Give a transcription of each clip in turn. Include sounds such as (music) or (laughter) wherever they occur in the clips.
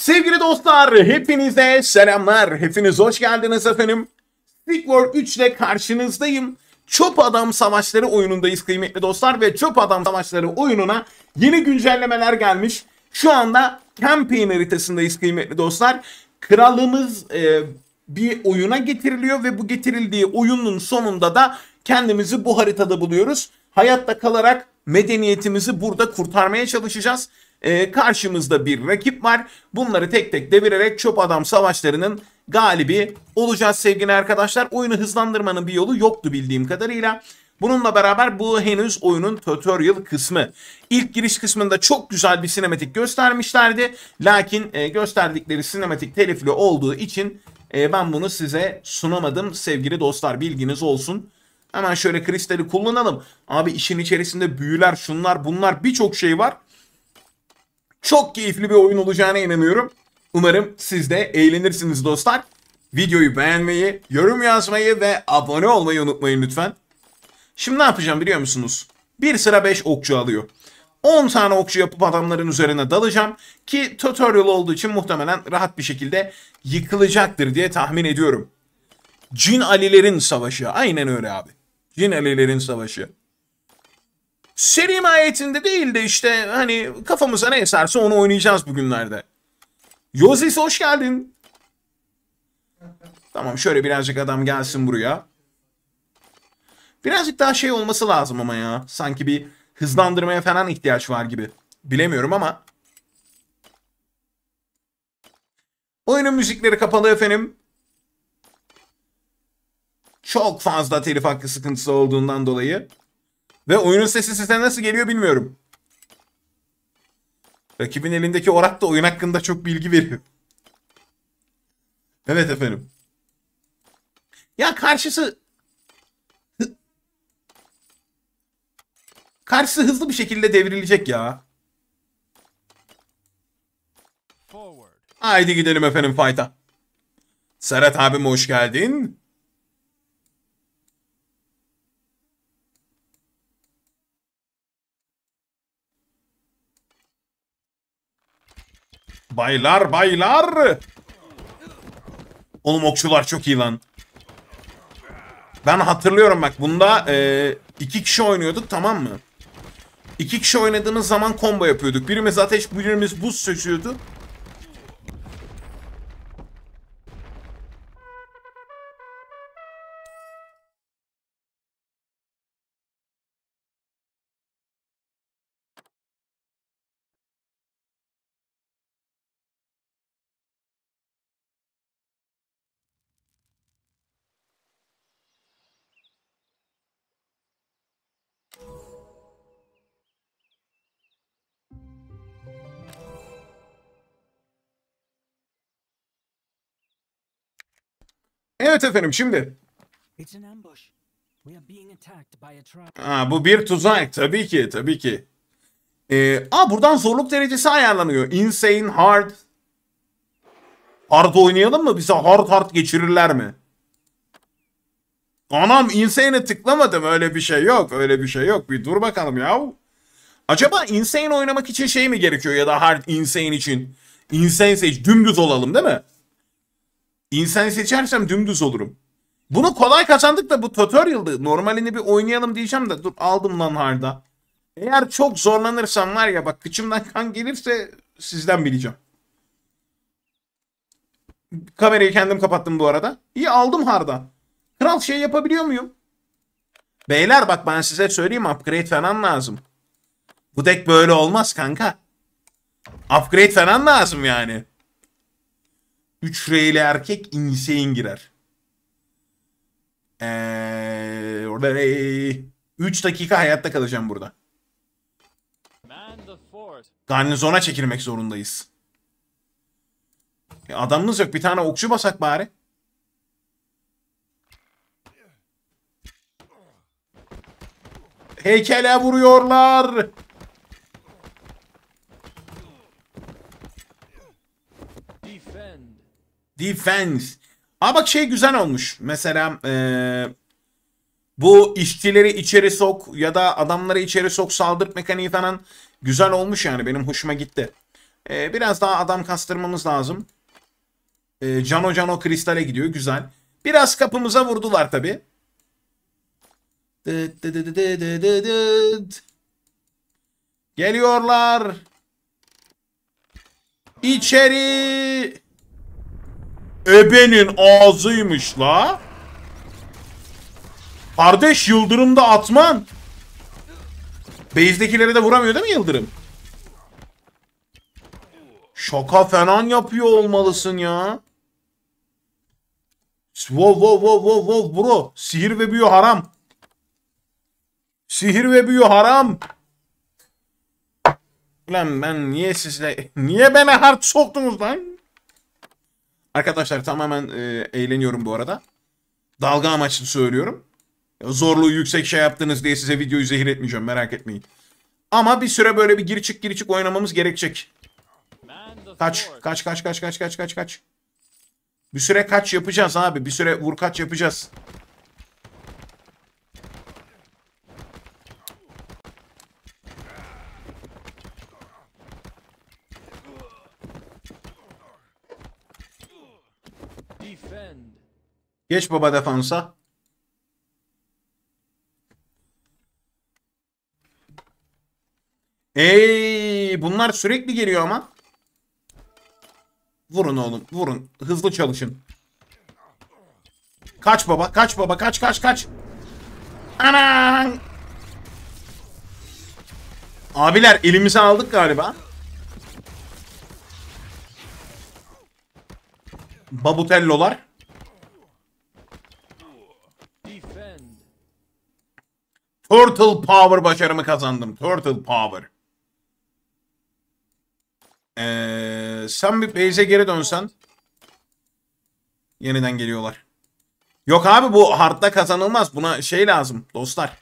Sevgili dostlar, hepinize selamlar. Hepiniz hoş geldiniz efendim. Stick War 3 ile karşınızdayım. Çöp Adam Savaşları oyunundayız kıymetli dostlar ve Çöp Adam Savaşları oyununa yeni güncellemeler gelmiş. Şu anda campaign haritasındayız kıymetli dostlar. Kralımız e, bir oyuna getiriliyor ve bu getirildiği oyunun sonunda da kendimizi bu haritada buluyoruz. Hayatta kalarak medeniyetimizi burada kurtarmaya çalışacağız. E, karşımızda bir rakip var. Bunları tek tek devirerek çöp adam savaşlarının galibi olacağız sevgili arkadaşlar. Oyunu hızlandırmanın bir yolu yoktu bildiğim kadarıyla. Bununla beraber bu henüz oyunun tutorial kısmı. İlk giriş kısmında çok güzel bir sinematik göstermişlerdi. Lakin e, gösterdikleri sinematik telifli olduğu için e, ben bunu size sunamadım sevgili dostlar bilginiz olsun. Hemen şöyle kristali kullanalım. Abi işin içerisinde büyüler şunlar bunlar birçok şey var. Çok keyifli bir oyun olacağına inanıyorum. Umarım siz de eğlenirsiniz dostlar. Videoyu beğenmeyi, yorum yazmayı ve abone olmayı unutmayın lütfen. Şimdi ne yapacağım biliyor musunuz? Bir sıra 5 okçu alıyor. 10 tane okçu yapıp adamların üzerine dalacağım ki tutorial olduğu için muhtemelen rahat bir şekilde yıkılacaktır diye tahmin ediyorum. Cin Alilerin Savaşı. Aynen öyle abi. Cin Alilerin Savaşı. Seri mahiyetinde değil de işte hani kafamıza ne eserse onu oynayacağız bugünlerde. Yozis hoş geldin. Tamam şöyle birazcık adam gelsin buraya. Birazcık daha şey olması lazım ama ya. Sanki bir hızlandırmaya falan ihtiyaç var gibi. Bilemiyorum ama. Oyunun müzikleri kapalı efendim. Çok fazla telif hakkı sıkıntısı olduğundan dolayı. Ve oyunun sesi size nasıl geliyor bilmiyorum. Rakibin elindeki orak da oyun hakkında çok bilgi veriyor. Evet efendim. Ya karşısı... Karşısı hızlı bir şekilde devrilecek ya. Haydi gidelim efendim fight'a. Serhat abim hoş geldin. Baylar baylar. Oğlum okçular çok iyi lan. Ben hatırlıyorum bak bunda e, iki kişi oynuyorduk tamam mı? İki kişi oynadığımız zaman combo yapıyorduk. Birimiz ateş birimiz buz söküyordu. Evet efendim şimdi. Aa, bu bir tuzak tabii ki tabii ki. Ee, aa buradan zorluk derecesi ayarlanıyor. Insane, hard. Hard oynayalım mı? Bize hard hard geçirirler mi? Anam insane'e tıklamadım. Öyle bir şey yok. Öyle bir şey yok. Bir dur bakalım ya. Acaba insane oynamak için şey mi gerekiyor ya da hard insane için? Insane seç dümdüz olalım değil mi? İnsanı seçersem dümdüz olurum. Bunu kolay kazandık da bu tutorial'dı. Normalini bir oynayalım diyeceğim de dur aldım lan harda. Eğer çok zorlanırsam var ya bak kıçımdan kan gelirse sizden bileceğim. Kamerayı kendim kapattım bu arada. İyi aldım harda. Kral şey yapabiliyor muyum? Beyler bak ben size söyleyeyim upgrade falan lazım. Bu deck böyle olmaz kanka. Upgrade falan lazım yani. 3 reyli erkek inseyin girer. Ee, orada rey. 3 dakika hayatta kalacağım burada. Garnizona çekilmek zorundayız. E adamınız yok. Bir tane okçu basak bari. Heykele vuruyorlar. Defense. Aa bak şey güzel olmuş. Mesela ee, bu işçileri içeri sok ya da adamları içeri sok saldırt mekaniği falan güzel olmuş yani. Benim hoşuma gitti. E, biraz daha adam kastırmamız lazım. E, Cano Cano kristale gidiyor. Güzel. Biraz kapımıza vurdular tabi. Geliyorlar. İçeri. Ebenin ağzıymış la. Kardeş Yıldırım da atman. Base'dekilere de vuramıyor değil mi Yıldırım? Şaka falan yapıyor olmalısın ya. Wow wow wow wow wow bro. Sihir ve büyü haram. Sihir ve büyü haram. Lan ben niye sizle... Niye beni hard soktunuz lan? Arkadaşlar tamamen e, eğleniyorum bu arada. Dalga amaçlı söylüyorum. Zorluğu yüksek şey yaptınız diye size videoyu zehir etmeyeceğim merak etmeyin. Ama bir süre böyle bir gir çık gir çık oynamamız gerekecek. Kaç kaç kaç kaç kaç kaç kaç kaç. Bir süre kaç yapacağız abi. Bir süre vur kaç yapacağız. Geç baba defansa. Ey, bunlar sürekli geliyor ama. Vurun oğlum, vurun. Hızlı çalışın. Kaç baba, kaç baba, kaç kaç kaç. Anan! Abiler elimize aldık galiba. Babutellolar. Turtle Power başarımı kazandım. Turtle Power. Ee, sen bir base'e geri dönsen. Yeniden geliyorlar. Yok abi bu hardda kazanılmaz. Buna şey lazım dostlar.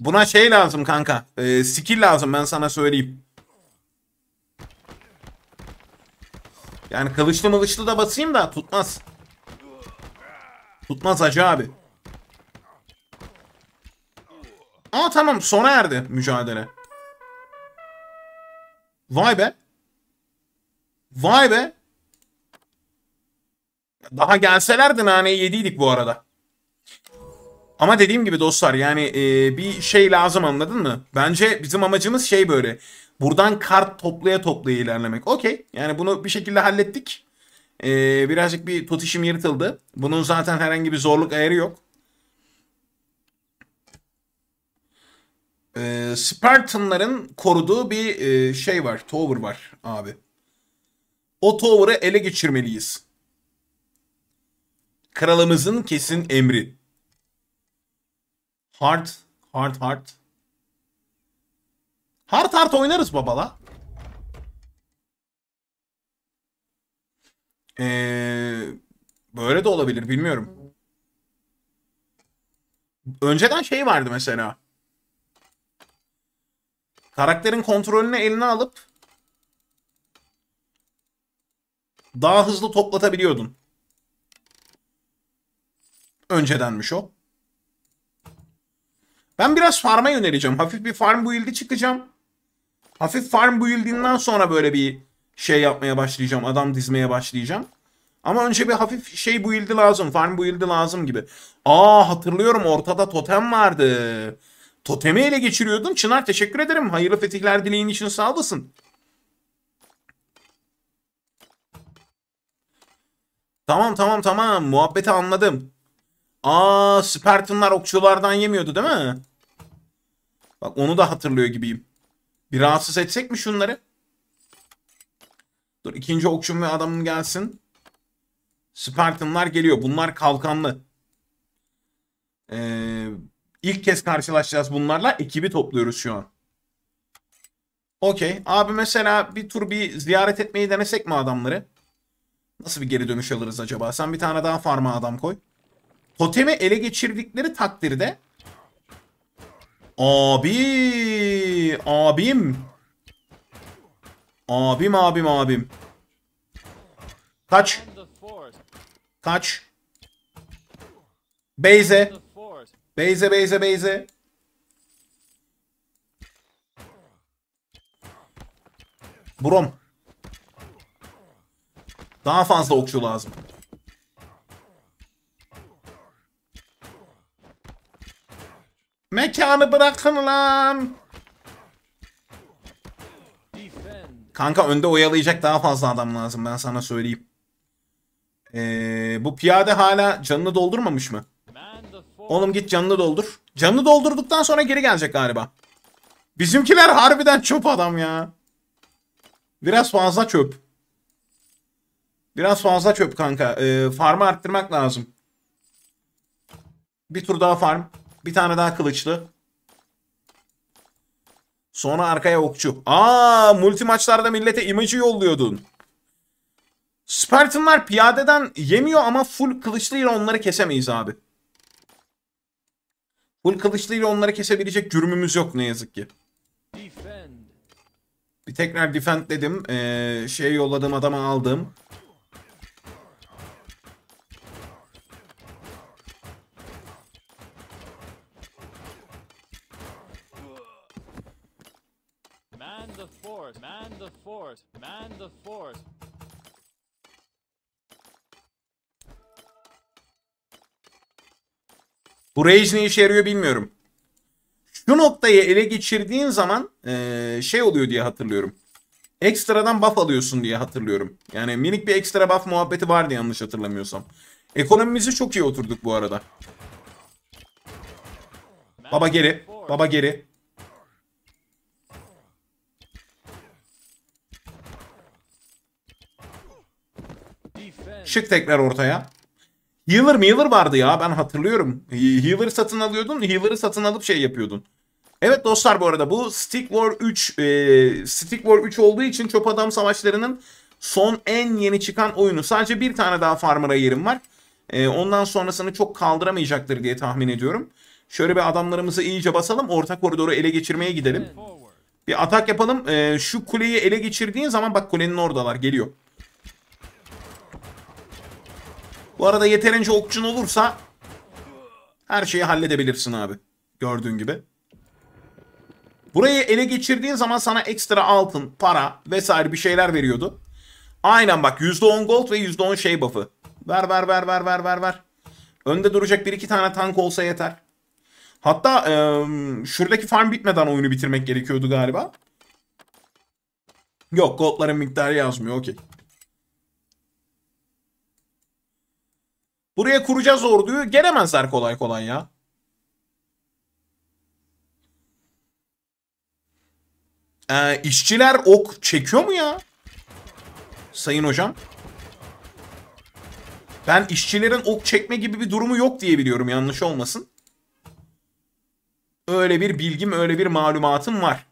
Buna şey lazım kanka. Ee, skill lazım ben sana söyleyeyim. Yani kılıçlı mılıçlı da basayım da tutmaz. Tutmaz hacı abi. Aa tamam sona erdi mücadele. Vay be. Vay be. Daha gelselerdi naneyi yediydik bu arada. Ama dediğim gibi dostlar yani e, bir şey lazım anladın mı? Bence bizim amacımız şey böyle. Buradan kart toplaya toplaya ilerlemek. Okey. Yani bunu bir şekilde hallettik. Ee, birazcık bir totişim yırtıldı. Bunun zaten herhangi bir zorluk ayarı yok. Ee, Spartanların koruduğu bir e, şey var. Tower var abi. O tower'ı ele geçirmeliyiz. Kralımızın kesin emri. Hard, hard, hard. Hard hard oynarız babala. Ee, böyle de olabilir bilmiyorum. Önceden şey vardı mesela. Karakterin kontrolünü eline alıp daha hızlı toplatabiliyordun. Öncedenmiş o. Ben biraz farm'a yöneleceğim. Hafif bir farm build'i çıkacağım. Hafif farm building'den sonra böyle bir şey yapmaya başlayacağım. Adam dizmeye başlayacağım. Ama önce bir hafif şey build'i lazım. Farm build'i lazım gibi. Aa hatırlıyorum ortada totem vardı. Totemi ele geçiriyordun. Çınar teşekkür ederim. Hayırlı fetihler dileğin için sağ olasın. Tamam tamam tamam. Muhabbeti anladım. Aa Spartanlar okçulardan yemiyordu değil mi? Bak onu da hatırlıyor gibiyim. Bir rahatsız etsek mi şunları? Dur ikinci okçum ve adamım gelsin. Spartanlar geliyor. Bunlar kalkanlı. Ee, ilk kez karşılaşacağız bunlarla. Ekibi topluyoruz şu an. Okey. Abi mesela bir tur bir ziyaret etmeyi denesek mi adamları? Nasıl bir geri dönüş alırız acaba? Sen bir tane daha farma adam koy. Totemi ele geçirdikleri takdirde Abi. Abim. Abim abim abim. Kaç. Kaç. Beyze. Beyze beyze beyze. Brom. Daha fazla okçu lazım. Mekanı bırakın lan. Kanka önde oyalayacak daha fazla adam lazım ben sana söyleyeyim. Ee, bu piyade hala canını doldurmamış mı? Oğlum git canını doldur. Canını doldurduktan sonra geri gelecek galiba. Bizimkiler harbiden çöp adam ya. Biraz fazla çöp. Biraz fazla çöp kanka. Ee, farmı arttırmak lazım. Bir tur daha farm. Bir tane daha kılıçlı. Sonra arkaya okçu. Aa multi maçlarda millete imajı yolluyordun. Spartanlar piyadeden yemiyor ama full kılıçlıyla onları kesemeyiz abi. Full kılıçlıyla onları kesebilecek cürmümüz yok ne yazık ki. Bir tekrar defend dedim. Ee, şey yolladığım adama aldım. fort! Man the fort! Bu rage ne işe yarıyor bilmiyorum. Şu noktayı ele geçirdiğin zaman ee, şey oluyor diye hatırlıyorum. Ekstradan buff alıyorsun diye hatırlıyorum. Yani minik bir ekstra buff muhabbeti vardı yanlış hatırlamıyorsam. Ekonomimizi çok iyi oturduk bu arada. Baba geri. Baba geri. Çık tekrar ortaya. Healer Healer vardı ya ben hatırlıyorum. Healer satın alıyordun. Healer'ı satın alıp şey yapıyordun. Evet dostlar bu arada bu Stick War 3 e, Stick War 3 olduğu için çöp adam savaşlarının son en yeni çıkan oyunu. Sadece bir tane daha Farmer'a yerim var. E, ondan sonrasını çok kaldıramayacaktır diye tahmin ediyorum. Şöyle bir adamlarımızı iyice basalım. Orta koridoru ele geçirmeye gidelim. Bir atak yapalım. E, şu kuleyi ele geçirdiğin zaman bak kulenin oradalar geliyor. Bu arada yeterince okçun olursa her şeyi halledebilirsin abi. Gördüğün gibi. Burayı ele geçirdiğin zaman sana ekstra altın, para vesaire bir şeyler veriyordu. Aynen bak %10 gold ve %10 şey buff'ı. Ver ver ver ver ver ver ver. Önde duracak bir iki tane tank olsa yeter. Hatta e, şuradaki farm bitmeden oyunu bitirmek gerekiyordu galiba. Yok goldların miktarı yazmıyor okey. Buraya kuracağız orduyu. Gelemezler kolay kolay ya. Ee, işçiler ok çekiyor mu ya? Sayın hocam. Ben işçilerin ok çekme gibi bir durumu yok diye biliyorum yanlış olmasın. Öyle bir bilgim, öyle bir malumatım var.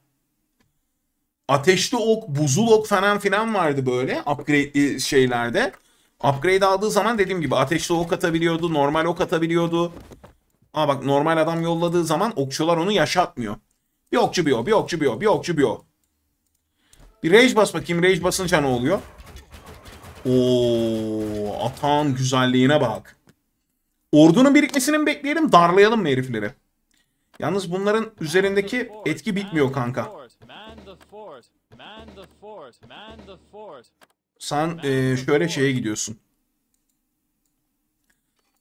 Ateşli ok, buzul ok falan filan vardı böyle upgrade e, şeylerde. Upgrade aldığı zaman dediğim gibi ateşli ok atabiliyordu. Normal ok atabiliyordu. Ama bak normal adam yolladığı zaman okçular onu yaşatmıyor. Bir okçu bir o, bir okçu bir o, bir okçu bir o. Bir rage bas bakayım. Rage basınca ne oluyor? Oo, atağın güzelliğine bak. Ordunun birikmesini mi bekleyelim? Darlayalım mı herifleri? Yalnız bunların üzerindeki etki bitmiyor kanka. Sen e, şöyle şeye gidiyorsun.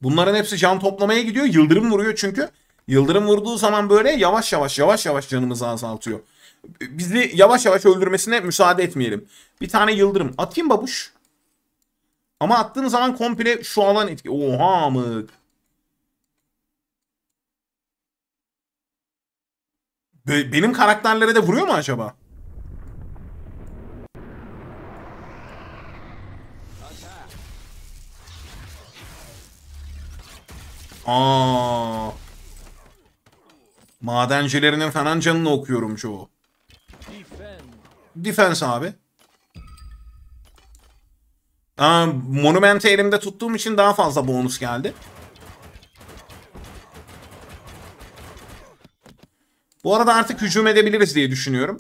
Bunların hepsi can toplamaya gidiyor. Yıldırım vuruyor çünkü. Yıldırım vurduğu zaman böyle yavaş yavaş yavaş yavaş canımızı azaltıyor. Bizi yavaş yavaş öldürmesine müsaade etmeyelim. Bir tane yıldırım. Atayım babuş. Ama attığın zaman komple şu alan etki. Oha mık. Benim karakterlere de vuruyor mu acaba? Aa. Madencilerinin falan canını okuyorum çoğu. Defense abi. Aa, Monument'i elimde tuttuğum için daha fazla bonus geldi. Bu arada artık hücum edebiliriz diye düşünüyorum.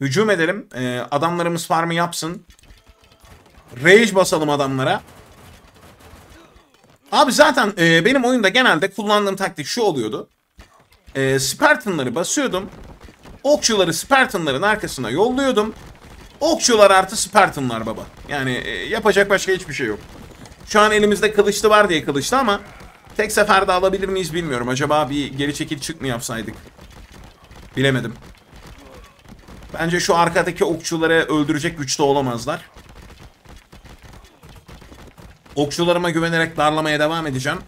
Hücum edelim. Ee, adamlarımız farmı yapsın. Rage basalım adamlara. Abi zaten e, benim oyunda genelde kullandığım taktik şu oluyordu. E, Spartanları basıyordum. Okçuları Spartanların arkasına yolluyordum. Okçular artı Spartanlar baba. Yani e, yapacak başka hiçbir şey yok. Şu an elimizde kılıçlı var diye kılıçlı ama tek seferde alabilir miyiz bilmiyorum. Acaba bir geri çekil çık mı yapsaydık? Bilemedim. Bence şu arkadaki okçuları öldürecek güçte olamazlar. Okçularıma güvenerek darlamaya devam edeceğim.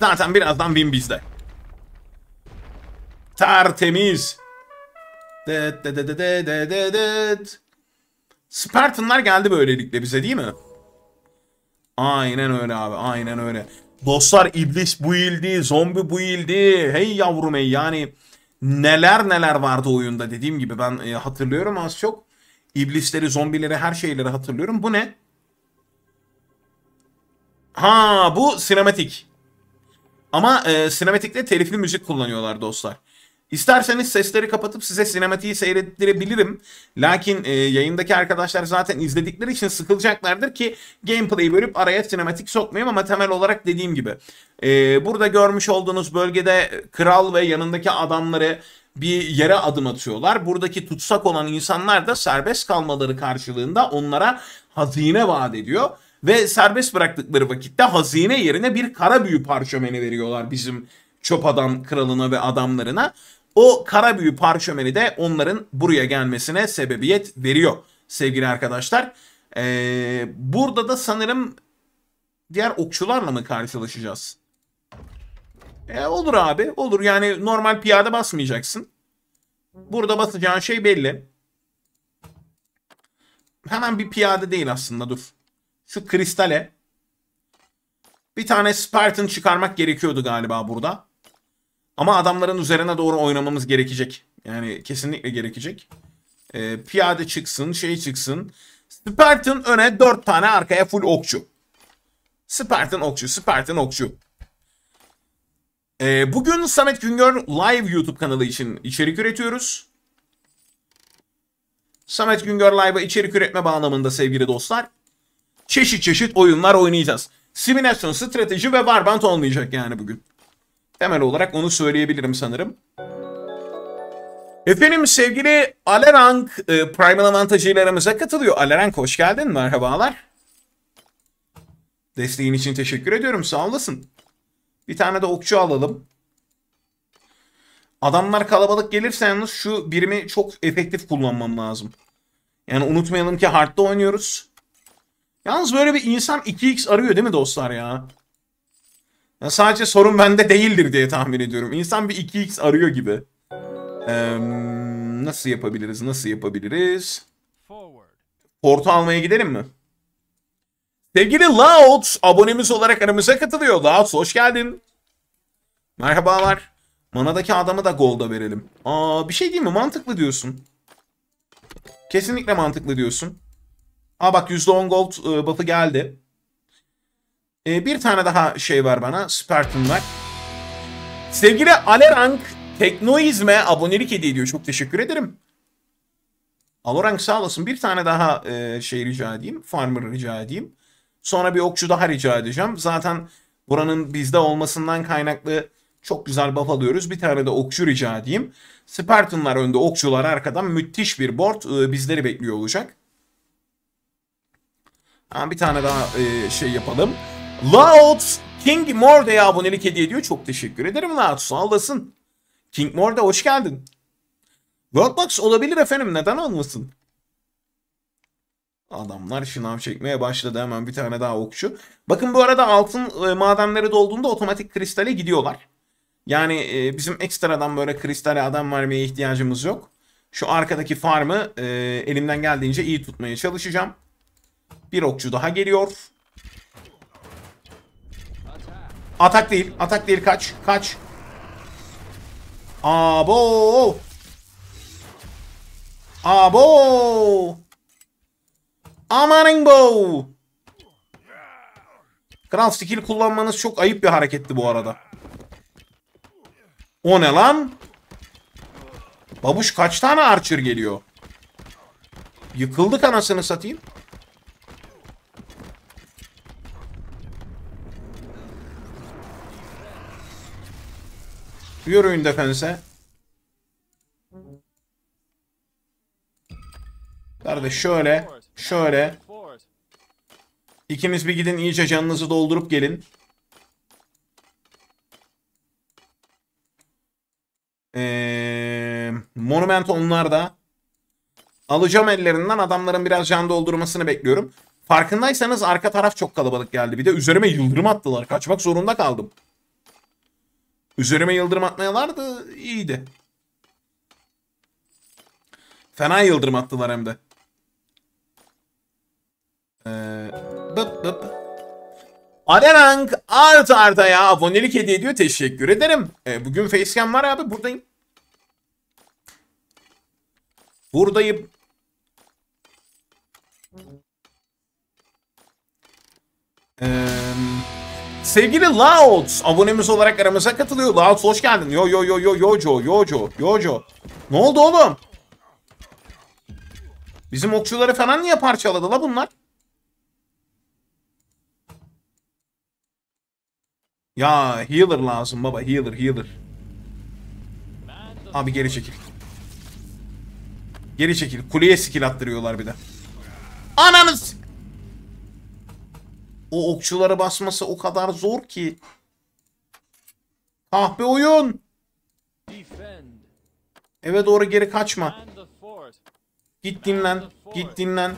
Zaten birazdan win bizde. Tertemiz. Dead, dead, dead, dead, dead, dead. Spartanlar geldi böylelikle bize değil mi? Aynen öyle abi aynen öyle. Dostlar iblis bu ildi, zombi bu ildi. Hey yavrum hey yani neler neler vardı oyunda dediğim gibi ben e, hatırlıyorum az çok. İblisleri, zombileri, her şeyleri hatırlıyorum. Bu ne? Ha bu sinematik. Ama e, sinematikte telifli müzik kullanıyorlar dostlar. İsterseniz sesleri kapatıp size sinematiği seyrettirebilirim. Lakin e, yayındaki arkadaşlar zaten izledikleri için sıkılacaklardır ki gameplay'i bölüp araya sinematik sokmayayım ama temel olarak dediğim gibi. E, burada görmüş olduğunuz bölgede kral ve yanındaki adamları bir yere adım atıyorlar. Buradaki tutsak olan insanlar da serbest kalmaları karşılığında onlara hazine vaat ediyor. Ve serbest bıraktıkları vakitte hazine yerine bir kara büyü parşömeni veriyorlar bizim çöp adam kralına ve adamlarına. O kara büyü parşömeni de onların buraya gelmesine sebebiyet veriyor sevgili arkadaşlar. Ee, burada da sanırım diğer okçularla mı karşılaşacağız? E, olur abi olur yani normal piyade basmayacaksın. Burada basacağın şey belli. Hemen bir piyade değil aslında dur şu kristale bir tane Spartan çıkarmak gerekiyordu galiba burada. Ama adamların üzerine doğru oynamamız gerekecek. Yani kesinlikle gerekecek. Ee, piyade çıksın, şey çıksın. Spartan öne 4 tane arkaya full okçu. Spartan okçu, Spartan okçu. Ee, bugün Samet Güngör Live YouTube kanalı için içerik üretiyoruz. Samet Güngör Live'a içerik üretme bağlamında sevgili dostlar çeşit çeşit oyunlar oynayacağız. Simülasyon, strateji ve varbant olmayacak yani bugün. Temel olarak onu söyleyebilirim sanırım. Efendim sevgili Alerank e, Primal avantajlarımıza katılıyor. Alerank hoş geldin, merhabalar. Desteğin için teşekkür ediyorum, sağ olasın. Bir tane de okçu alalım. Adamlar kalabalık gelirse yalnız şu birimi çok efektif kullanmam lazım. Yani unutmayalım ki hard'da oynuyoruz. Yalnız böyle bir insan 2x arıyor değil mi dostlar ya? ya sadece sorun bende değildir diye tahmin ediyorum. İnsan bir 2x arıyor gibi. Ee, nasıl yapabiliriz? Nasıl yapabiliriz? Portu almaya gidelim mi? Sevgili Loud abonemiz olarak aramıza katılıyor. Loud hoş geldin. Merhabalar. Manadaki adamı da golda verelim. Aa bir şey değil mi? Mantıklı diyorsun. Kesinlikle mantıklı diyorsun. Aa bak %10 gold e, buff'ı geldi. E, bir tane daha şey var bana. Spartan Sevgili Alerank, Teknoizme abonelik hediye ediyor. Çok teşekkür ederim. Alerank sağ olasın. Bir tane daha e, şey rica edeyim. Farmer rica edeyim. Sonra bir okçu daha rica edeceğim. Zaten buranın bizde olmasından kaynaklı çok güzel buff alıyoruz. Bir tane de okçu rica edeyim. Spartanlar önde, okçular arkadan müthiş bir board e, bizleri bekliyor olacak. Ha, bir tane daha e, şey yapalım. Louds King Morde'ye abonelik hediye ediyor. Çok teşekkür ederim Louds. Sağ olasın. King Morde hoş geldin. Worldbox olabilir efendim. Neden olmasın? Adamlar şınav çekmeye başladı. Hemen bir tane daha okçu. Bakın bu arada altın e, madenleri dolduğunda otomatik kristale gidiyorlar. Yani e, bizim ekstradan böyle kristale adam vermeye ihtiyacımız yok. Şu arkadaki farmı e, elimden geldiğince iyi tutmaya çalışacağım. Bir okçu daha geliyor. Atak değil. Atak değil. Kaç. Kaç. Abo. Abo. Amanin bo. Kral skill kullanmanız çok ayıp bir hareketti bu arada. O ne lan? Babuş kaç tane archer geliyor? Yıkıldık anasını satayım. Yürüyün in defense. Kardeş şöyle. Şöyle. İkiniz bir gidin iyice canınızı doldurup gelin. Ee, monument onlarda. Alacağım ellerinden adamların biraz can doldurmasını bekliyorum. Farkındaysanız arka taraf çok kalabalık geldi. Bir de üzerime yıldırım attılar. Kaçmak zorunda kaldım. Üzerime yıldırım atmayalardı iyiydi. Fena yıldırım attılar hem de. Ee, bıp bıp. Arenank art arda ya abonelik hediye ediyor. Teşekkür ederim. Ee, bugün facecam var abi buradayım. Buradayım. Sevgili Louds abonemiz olarak aramıza katılıyor. Louds hoş geldin. Yo yo yo yo yojo yojo yojo. Ne oldu oğlum? Bizim okçuları falan niye parçaladı la bunlar? Ya healer lazım baba healer healer. Abi geri çekil. Geri çekil. Kuleye skill attırıyorlar bir de. Ananız! O okçuları basması o kadar zor ki. Ah be oyun. Eve doğru geri kaçma. Git dinlen. Git dinlen.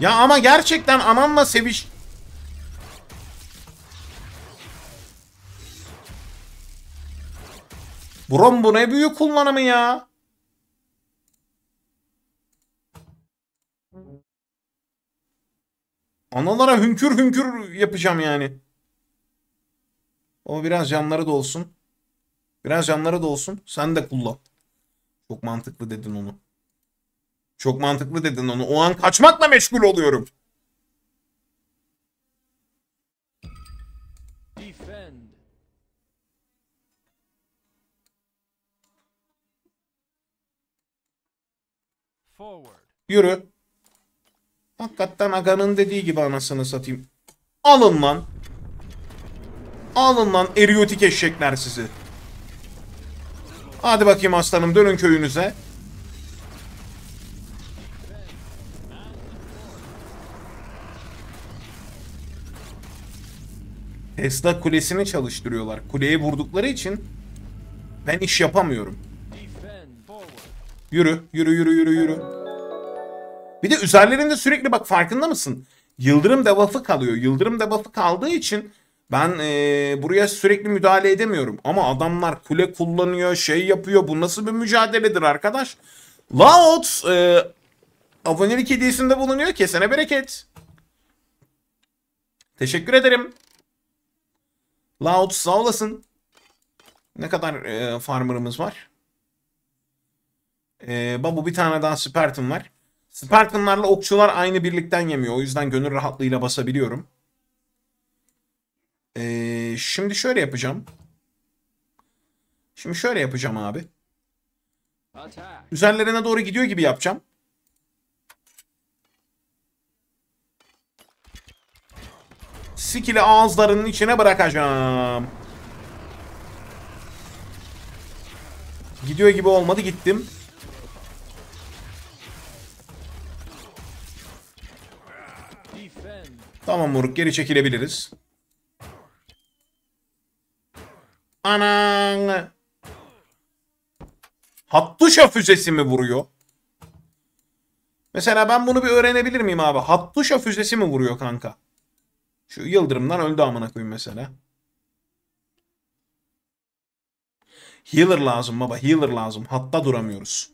Ya ama gerçekten ananla seviş Brom bu ne büyük kullanımı ya. Analara hünkür hünkür yapacağım yani. Ama biraz canları da olsun. Biraz canları da olsun. Sen de kullan. Çok mantıklı dedin onu. Çok mantıklı dedin onu. O an kaçmakla meşgul oluyorum. Yürü. Hakikaten Aga'nın dediği gibi anasını satayım. Alın lan. Alın lan eriyotik eşekler sizi. Hadi bakayım aslanım dönün köyünüze. Tesla kulesini çalıştırıyorlar. Kuleye vurdukları için ben iş yapamıyorum. Yürü, yürü, yürü, yürü, yürü. Bir de üzerlerinde sürekli bak farkında mısın? Yıldırım debuff'ı kalıyor. Yıldırım debuff'ı kaldığı için ben ee, buraya sürekli müdahale edemiyorum. Ama adamlar kule kullanıyor, şey yapıyor. Bu nasıl bir mücadeledir arkadaş? Laot e, abonelik hediyesinde bulunuyor. Kesene bereket. Teşekkür ederim. Laot sağ olasın. Ne kadar e, farmerımız var? Ee, Babu bir tane daha Spartan var. Spartanlarla okçular aynı birlikten yemiyor. O yüzden gönül rahatlığıyla basabiliyorum. Ee, şimdi şöyle yapacağım. Şimdi şöyle yapacağım abi. Üzerlerine doğru gidiyor gibi yapacağım. Sikili ağızlarının içine bırakacağım. Gidiyor gibi olmadı gittim. Tamam moruk geri çekilebiliriz. Anan. Hattuşa füzesi mi vuruyor? Mesela ben bunu bir öğrenebilir miyim abi? Hattuşa füzesi mi vuruyor kanka? Şu yıldırımdan öldü amına koyayım mesela. Healer lazım baba. Healer lazım. Hatta duramıyoruz.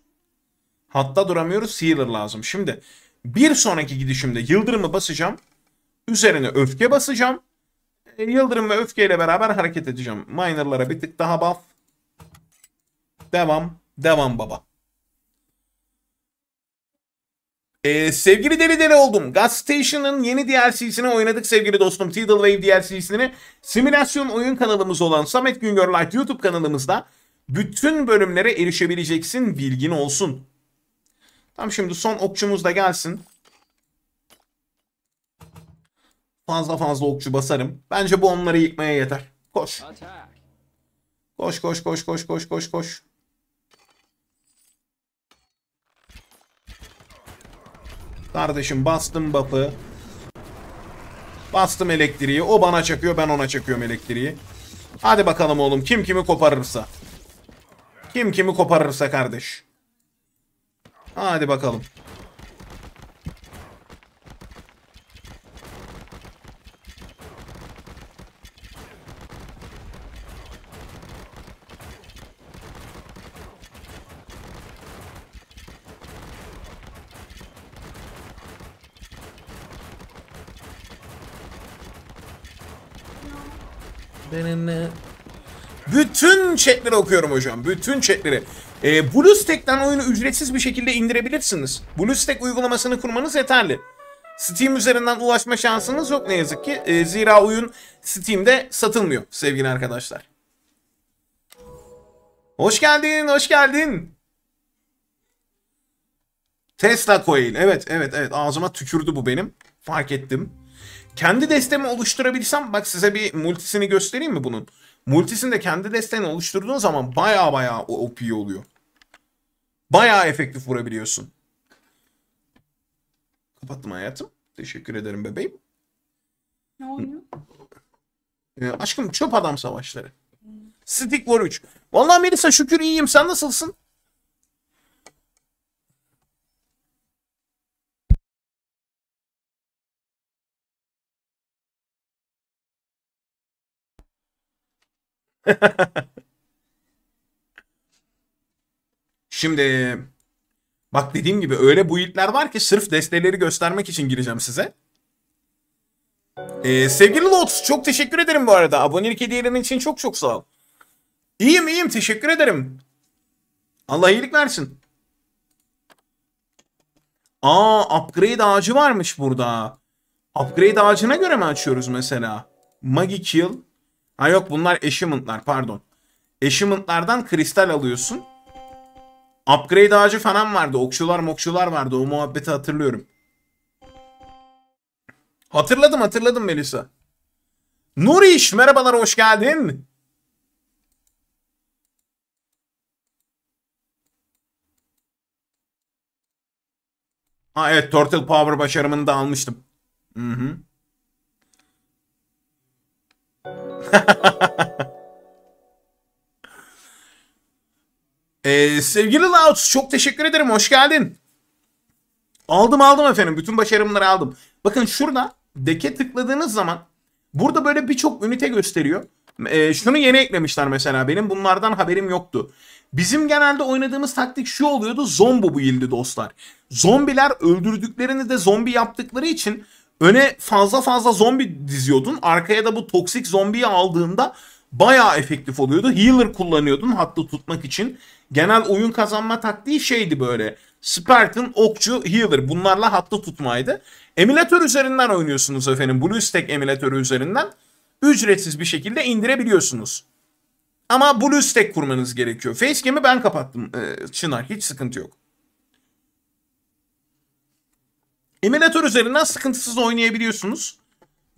Hatta duramıyoruz. Healer lazım. Şimdi bir sonraki gidişimde yıldırımı basacağım. Üzerine öfke basacağım. E, Yıldırım ve öfkeyle beraber hareket edeceğim. Miner'lara bir tık daha buff. Devam. Devam baba. Ee, sevgili deli deli oldum. Gas Station'ın yeni DLC'sini oynadık sevgili dostum. Tidal Wave DLC'sini simülasyon oyun kanalımız olan Samet Güngör Light YouTube kanalımızda bütün bölümlere erişebileceksin bilgin olsun. Tam şimdi son okçumuz da gelsin. Fazla fazla okçu basarım. Bence bu onları yıkmaya yeter. Koş. Koş koş koş koş koş koş koş. Kardeşim bastım bapı. Bastım elektriği. O bana çakıyor ben ona çakıyorum elektriği. Hadi bakalım oğlum kim kimi koparırsa. Kim kimi koparırsa kardeş. Hadi bakalım. chatleri okuyorum hocam. Bütün chatleri. E, ee, BlueStack'ten oyunu ücretsiz bir şekilde indirebilirsiniz. BlueStack uygulamasını kurmanız yeterli. Steam üzerinden ulaşma şansınız yok ne yazık ki. E, zira oyun Steam'de satılmıyor sevgili arkadaşlar. Hoş geldin, hoş geldin. Tesla Coil. Evet, evet, evet. Ağzıma tükürdü bu benim. Fark ettim. Kendi destemi oluşturabilsem, bak size bir multisini göstereyim mi bunun? Multisinde kendi desteğini oluşturduğun zaman baya baya OP oluyor. Baya efektif vurabiliyorsun. Kapattım hayatım. Teşekkür ederim bebeğim. Ne oluyor? E, aşkım çöp adam savaşları. Stick War 3. Vallahi Melisa şükür iyiyim. Sen nasılsın? Şimdi bak dediğim gibi öyle build'ler var ki sırf desteleri göstermek için gireceğim size. Ee, sevgili Lotus çok teşekkür ederim bu arada. Abonelik hediyenin için çok çok sağ ol. İyiyim iyiyim teşekkür ederim. Allah iyilik versin. Aa upgrade ağacı varmış burada. Upgrade ağacına göre mi açıyoruz mesela? Magic kill. Ha yok bunlar achievement'lar pardon. Achievement'lardan kristal alıyorsun. Upgrade ağacı falan vardı. Okçular mokçular vardı. O muhabbeti hatırlıyorum. Hatırladım hatırladım Melisa. Nuriş merhabalar hoş geldin. Ha evet Turtle Power başarımını da almıştım. Hı hı. ee, sevgili Lauts çok teşekkür ederim. Hoş geldin. Aldım aldım efendim. Bütün başarımları aldım. Bakın şurada deke tıkladığınız zaman burada böyle birçok ünite gösteriyor. Ee, şunu yeni eklemişler mesela benim. Bunlardan haberim yoktu. Bizim genelde oynadığımız taktik şu oluyordu. Zombo bu yildi dostlar. Zombiler öldürdüklerini de zombi yaptıkları için öne fazla fazla zombi diziyordun. Arkaya da bu toksik zombiyi aldığında bayağı efektif oluyordu. Healer kullanıyordun hattı tutmak için. Genel oyun kazanma taktiği şeydi böyle. Spartan, Okçu, Healer bunlarla hattı tutmaydı. Emülatör üzerinden oynuyorsunuz efendim. BlueStack emülatörü üzerinden ücretsiz bir şekilde indirebiliyorsunuz. Ama BlueStack kurmanız gerekiyor. Facecam'i ben kapattım. Ee, Çınar hiç sıkıntı yok. Emulator üzerinden sıkıntısız oynayabiliyorsunuz.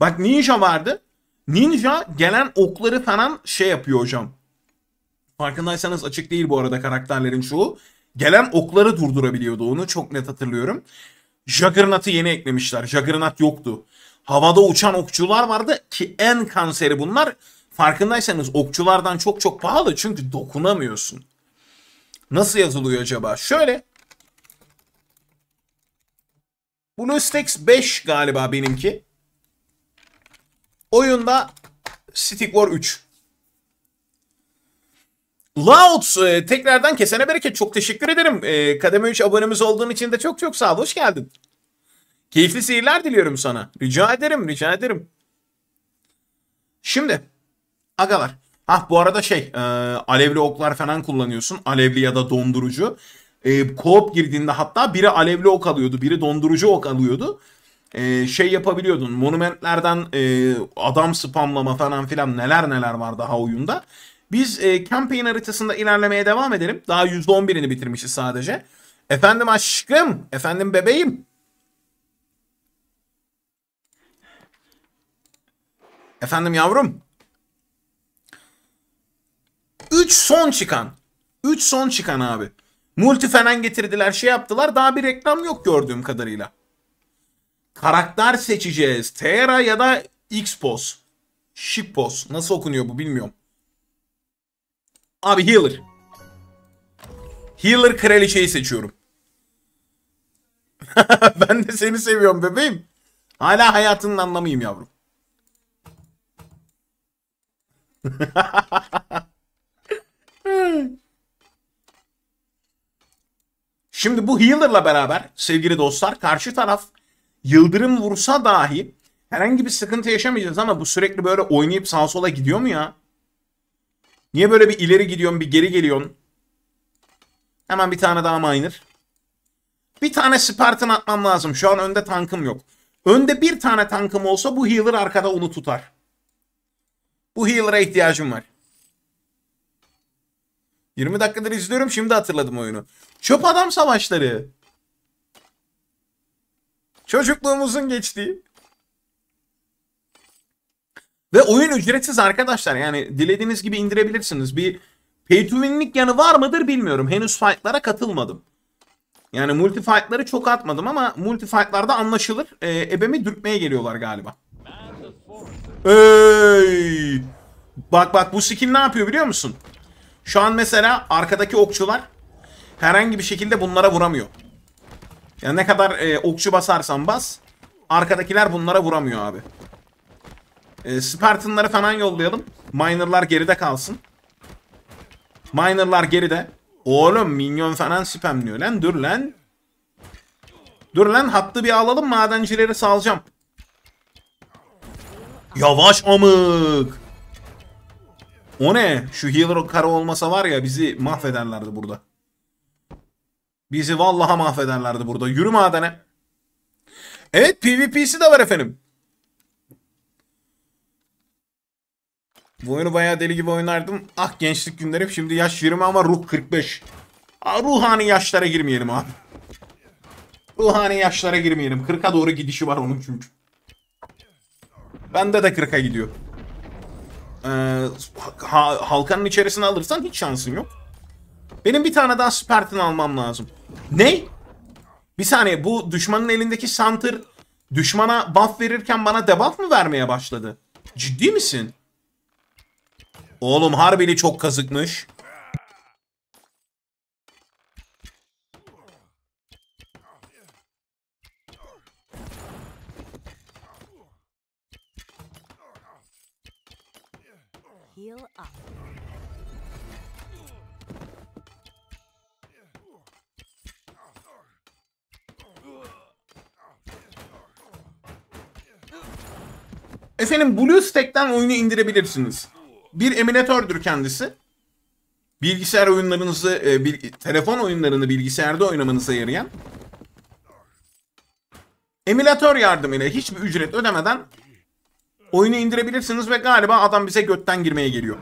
Bak Ninja vardı. Ninja gelen okları falan şey yapıyor hocam. Farkındaysanız açık değil bu arada karakterlerin çoğu. Gelen okları durdurabiliyordu onu çok net hatırlıyorum. Juggernaut'ı yeni eklemişler. Juggernaut yoktu. Havada uçan okçular vardı ki en kanseri bunlar. Farkındaysanız okçulardan çok çok pahalı çünkü dokunamıyorsun. Nasıl yazılıyor acaba? Şöyle Bu Nustex 5 galiba benimki. Oyunda Stick War 3. Loud e, tekrardan kesene bereket çok teşekkür ederim. E, kademe 3 abonemiz olduğun için de çok çok sağ ol. Hoş geldin. Keyifli seyirler diliyorum sana. Rica ederim, rica ederim. Şimdi agalar. Ah bu arada şey e, alevli oklar falan kullanıyorsun. Alevli ya da dondurucu e, ee, koop girdiğinde hatta biri alevli ok alıyordu, biri dondurucu ok alıyordu. E, şey yapabiliyordun, monumentlerden e, adam spamlama falan filan neler neler var daha oyunda. Biz e, campaign haritasında ilerlemeye devam edelim. Daha %11'ini bitirmişiz sadece. Efendim aşkım, efendim bebeğim. Efendim yavrum. 3 son çıkan. 3 son çıkan abi. Multi falan getirdiler şey yaptılar daha bir reklam yok gördüğüm kadarıyla. Karakter seçeceğiz. Terra ya da Xpos. Shippos. Nasıl okunuyor bu bilmiyorum. Abi healer. Healer kraliçeyi seçiyorum. (laughs) ben de seni seviyorum bebeğim. Hala hayatının anlamıyım yavrum. (laughs) Şimdi bu healer'la beraber sevgili dostlar karşı taraf yıldırım vursa dahi herhangi bir sıkıntı yaşamayacağız ama bu sürekli böyle oynayıp sağa sola gidiyor mu ya? Niye böyle bir ileri gidiyorsun bir geri geliyorsun? Hemen bir tane daha miner. Bir tane Spartan atmam lazım. Şu an önde tankım yok. Önde bir tane tankım olsa bu healer arkada onu tutar. Bu healer'a ihtiyacım var. 20 dakikadır izliyorum şimdi hatırladım oyunu. Çöp adam savaşları. Çocukluğumuzun geçtiği. Ve oyun ücretsiz arkadaşlar. Yani dilediğiniz gibi indirebilirsiniz. Bir pay to win'lik yanı var mıdır bilmiyorum. Henüz fight'lara katılmadım. Yani multi fight'ları çok atmadım ama multi fight'larda anlaşılır. E, ebemi dürtmeye geliyorlar galiba. Ey! Bak bak bu skin ne yapıyor biliyor musun? Şu an mesela arkadaki okçular herhangi bir şekilde bunlara vuramıyor. Yani ne kadar e, okçu basarsan bas arkadakiler bunlara vuramıyor abi. E, Spartanları falan yollayalım. Miner'lar geride kalsın. Miner'lar geride. Oğlum minyon falan spamlıyor lan dur lan. Dur lan hattı bir alalım madencileri salacağım. Yavaş amık. O ne? Şu healer kara olmasa var ya bizi mahvederlerdi burada. Bizi vallaha mahvederlerdi burada. Yürü madene. Evet PvP'si de var efendim. Bu oyunu bayağı deli gibi oynardım. Ah gençlik günlerim şimdi yaş 20 ama ruh 45. Aa, ah, ruhani yaşlara girmeyelim abi. Ruhani yaşlara girmeyelim. 40'a doğru gidişi var onun çünkü. Bende de 40'a gidiyor e, ha, halkanın içerisine alırsan hiç şansın yok. Benim bir tane daha Spartan almam lazım. Ne? Bir saniye bu düşmanın elindeki santır düşmana buff verirken bana debuff mı vermeye başladı? Ciddi misin? Oğlum harbili çok kazıkmış. Efendim BlueStack'ten oyunu indirebilirsiniz. Bir emülatördür kendisi. Bilgisayar oyunlarınızı, e, bil, telefon oyunlarını bilgisayarda oynamanıza yarayan emülatör yardımıyla hiçbir ücret ödemeden oyunu indirebilirsiniz ve galiba adam bize götten girmeye geliyor.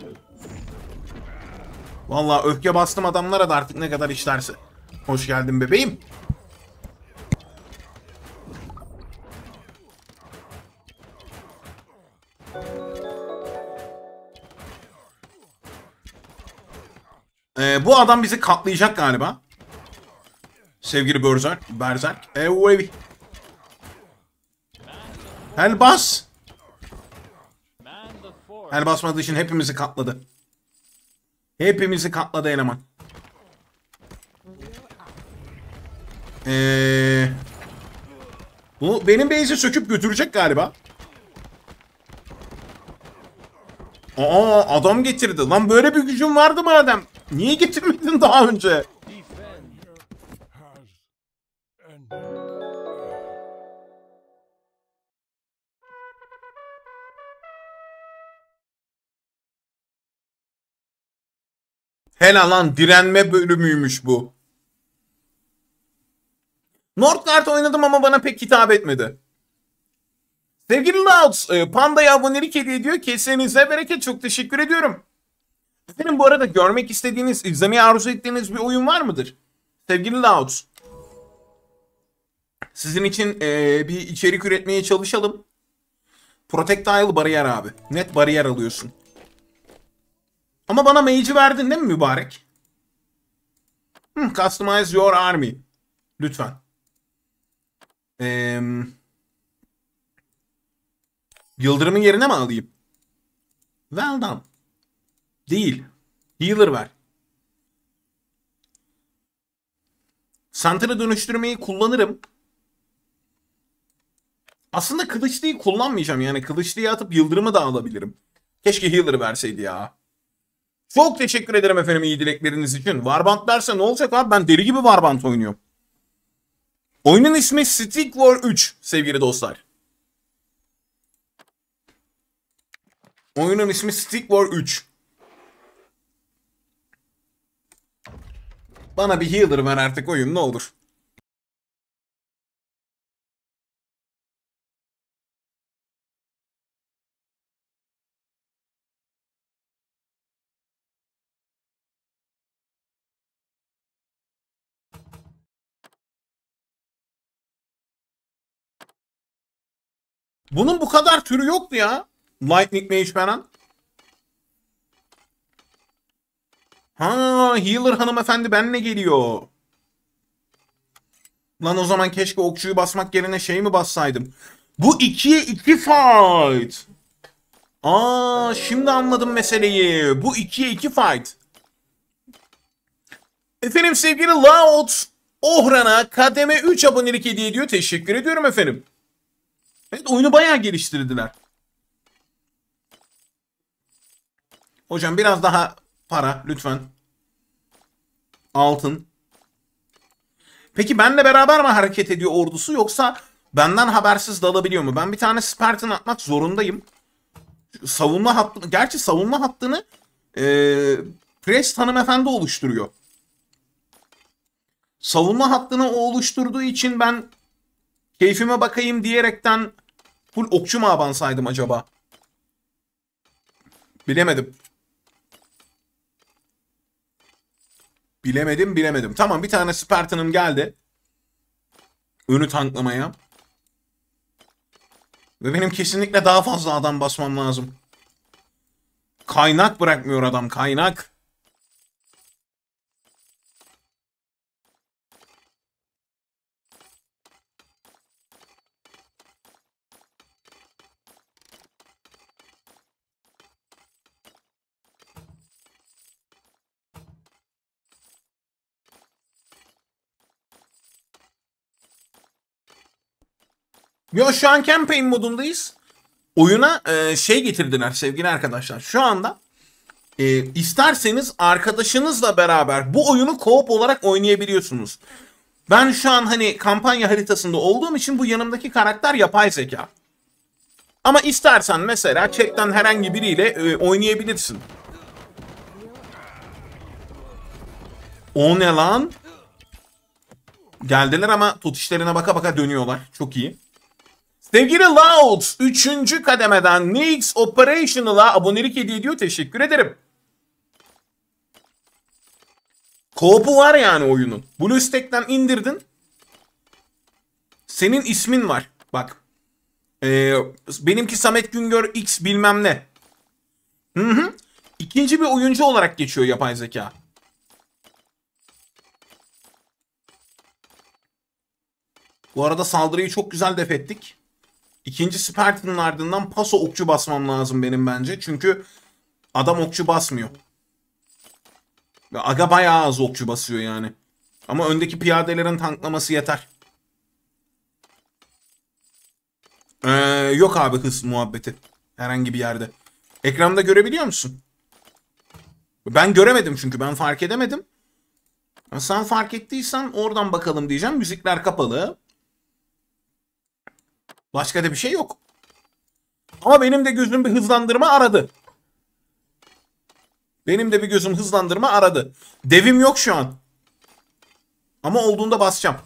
Valla öfke bastım adamlara da artık ne kadar işlerse. Hoş geldin bebeğim. Ee, bu adam bizi katlayacak galiba. Sevgili Berzerk. Berzerk. Ewevi. Ee, Helbas. El basmadığı için hepimizi katladı. Hepimizi katladı eleman. Ee, bu benim base'i söküp götürecek galiba. Aa adam getirdi. Lan böyle bir gücüm vardı mı adam? Niye getirmedin daha önce? Hena lan direnme bölümüymüş bu. Northgard oynadım ama bana pek hitap etmedi. Sevgili Louds, e, Panda'ya abonelik hediye ediyor. Kesenize bereket çok teşekkür ediyorum. Senin bu arada görmek istediğiniz, izlemeyi arzu ettiğiniz bir oyun var mıdır? Sevgili Louds. Sizin için ee, bir içerik üretmeye çalışalım. Protect Protectile bariyer abi. Net bariyer alıyorsun. Ama bana mage'i verdin değil mi mübarek? Hmm, customize your army. Lütfen. Ee, yıldırımın yerine mi alayım? Well done. Değil. Healer ver. Center'ı dönüştürmeyi kullanırım. Aslında kılıçlıyı kullanmayacağım yani. Kılıçlıyı atıp yıldırımı da alabilirim. Keşke healer verseydi ya. Çok teşekkür ederim efendim iyi dilekleriniz için. Warband derse ne olacak abi? Ben deli gibi Warband oynuyorum. Oyunun ismi Stick War 3 sevgili dostlar. Oyunun ismi Stick War 3. Bana bir healer ver artık oyun ne olur. Bunun bu kadar türü yoktu ya. Lightning Mage falan. Ha healer hanımefendi benle geliyor. Lan o zaman keşke okçuyu basmak yerine şey mi bassaydım. Bu 2'ye 2 iki fight. Aa şimdi anladım meseleyi. Bu 2'ye 2 iki fight. Efendim sevgili Laot Ohran'a kademe 3 abonelik hediye ediyor. Teşekkür ediyorum efendim. Evet oyunu bayağı geliştirdiler. Hocam biraz daha Para lütfen. Altın. Peki benle beraber mi hareket ediyor ordusu yoksa benden habersiz dalabiliyor mu? Ben bir tane Spartan atmak zorundayım. Savunma hattını, gerçi savunma hattını e, Prest hanımefendi oluşturuyor. Savunma hattını o oluşturduğu için ben keyfime bakayım diyerekten full okçu mu abansaydım acaba? Bilemedim. Bilemedim bilemedim. Tamam bir tane Spartan'ım geldi. Önü tanklamaya. Ve benim kesinlikle daha fazla adam basmam lazım. Kaynak bırakmıyor adam kaynak. Yo şu an campaign modundayız. Oyuna e, şey getirdiler sevgili arkadaşlar. Şu anda e, isterseniz arkadaşınızla beraber bu oyunu co-op olarak oynayabiliyorsunuz. Ben şu an hani kampanya haritasında olduğum için bu yanımdaki karakter yapay zeka. Ama istersen mesela chatten herhangi biriyle e, oynayabilirsin. O ne lan? Geldiler ama tut işlerine baka baka dönüyorlar. Çok iyi. Sevgili Louds 3. kademeden Nix Operational'a abonelik hediye ediyor. Teşekkür ederim. Koopu var yani oyunun. BlueStack'ten indirdin. Senin ismin var. Bak. Ee, benimki Samet Güngör X bilmem ne. Hı hı. İkinci bir oyuncu olarak geçiyor yapay zeka. Bu arada saldırıyı çok güzel def ettik. İkinci Spartan'ın ardından paso okçu basmam lazım benim bence. Çünkü adam okçu basmıyor. Ve aga bayağı az okçu basıyor yani. Ama öndeki piyadelerin tanklaması yeter. Ee, yok abi hız muhabbeti. Herhangi bir yerde. Ekranda görebiliyor musun? Ben göremedim çünkü ben fark edemedim. Sen fark ettiysen oradan bakalım diyeceğim. Müzikler kapalı. Başka da bir şey yok. Ama benim de gözüm bir hızlandırma aradı. Benim de bir gözüm hızlandırma aradı. Devim yok şu an. Ama olduğunda basacağım.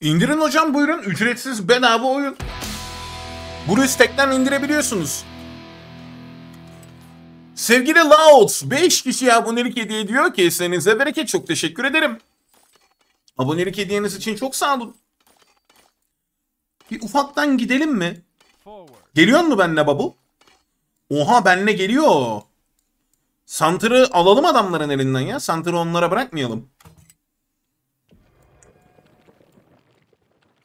İndirin hocam buyurun ücretsiz bedava oyun. Bunu istekten indirebiliyorsunuz. Sevgili Louds 5 kişi abonelik hediye ediyor ki esenize bereket çok teşekkür ederim. Abonelik hediyeniz için çok sağ olun. Bir ufaktan gidelim mi? Geliyor mu benle babu? Oha benle geliyor. Santır'ı alalım adamların elinden ya. Santır'ı onlara bırakmayalım.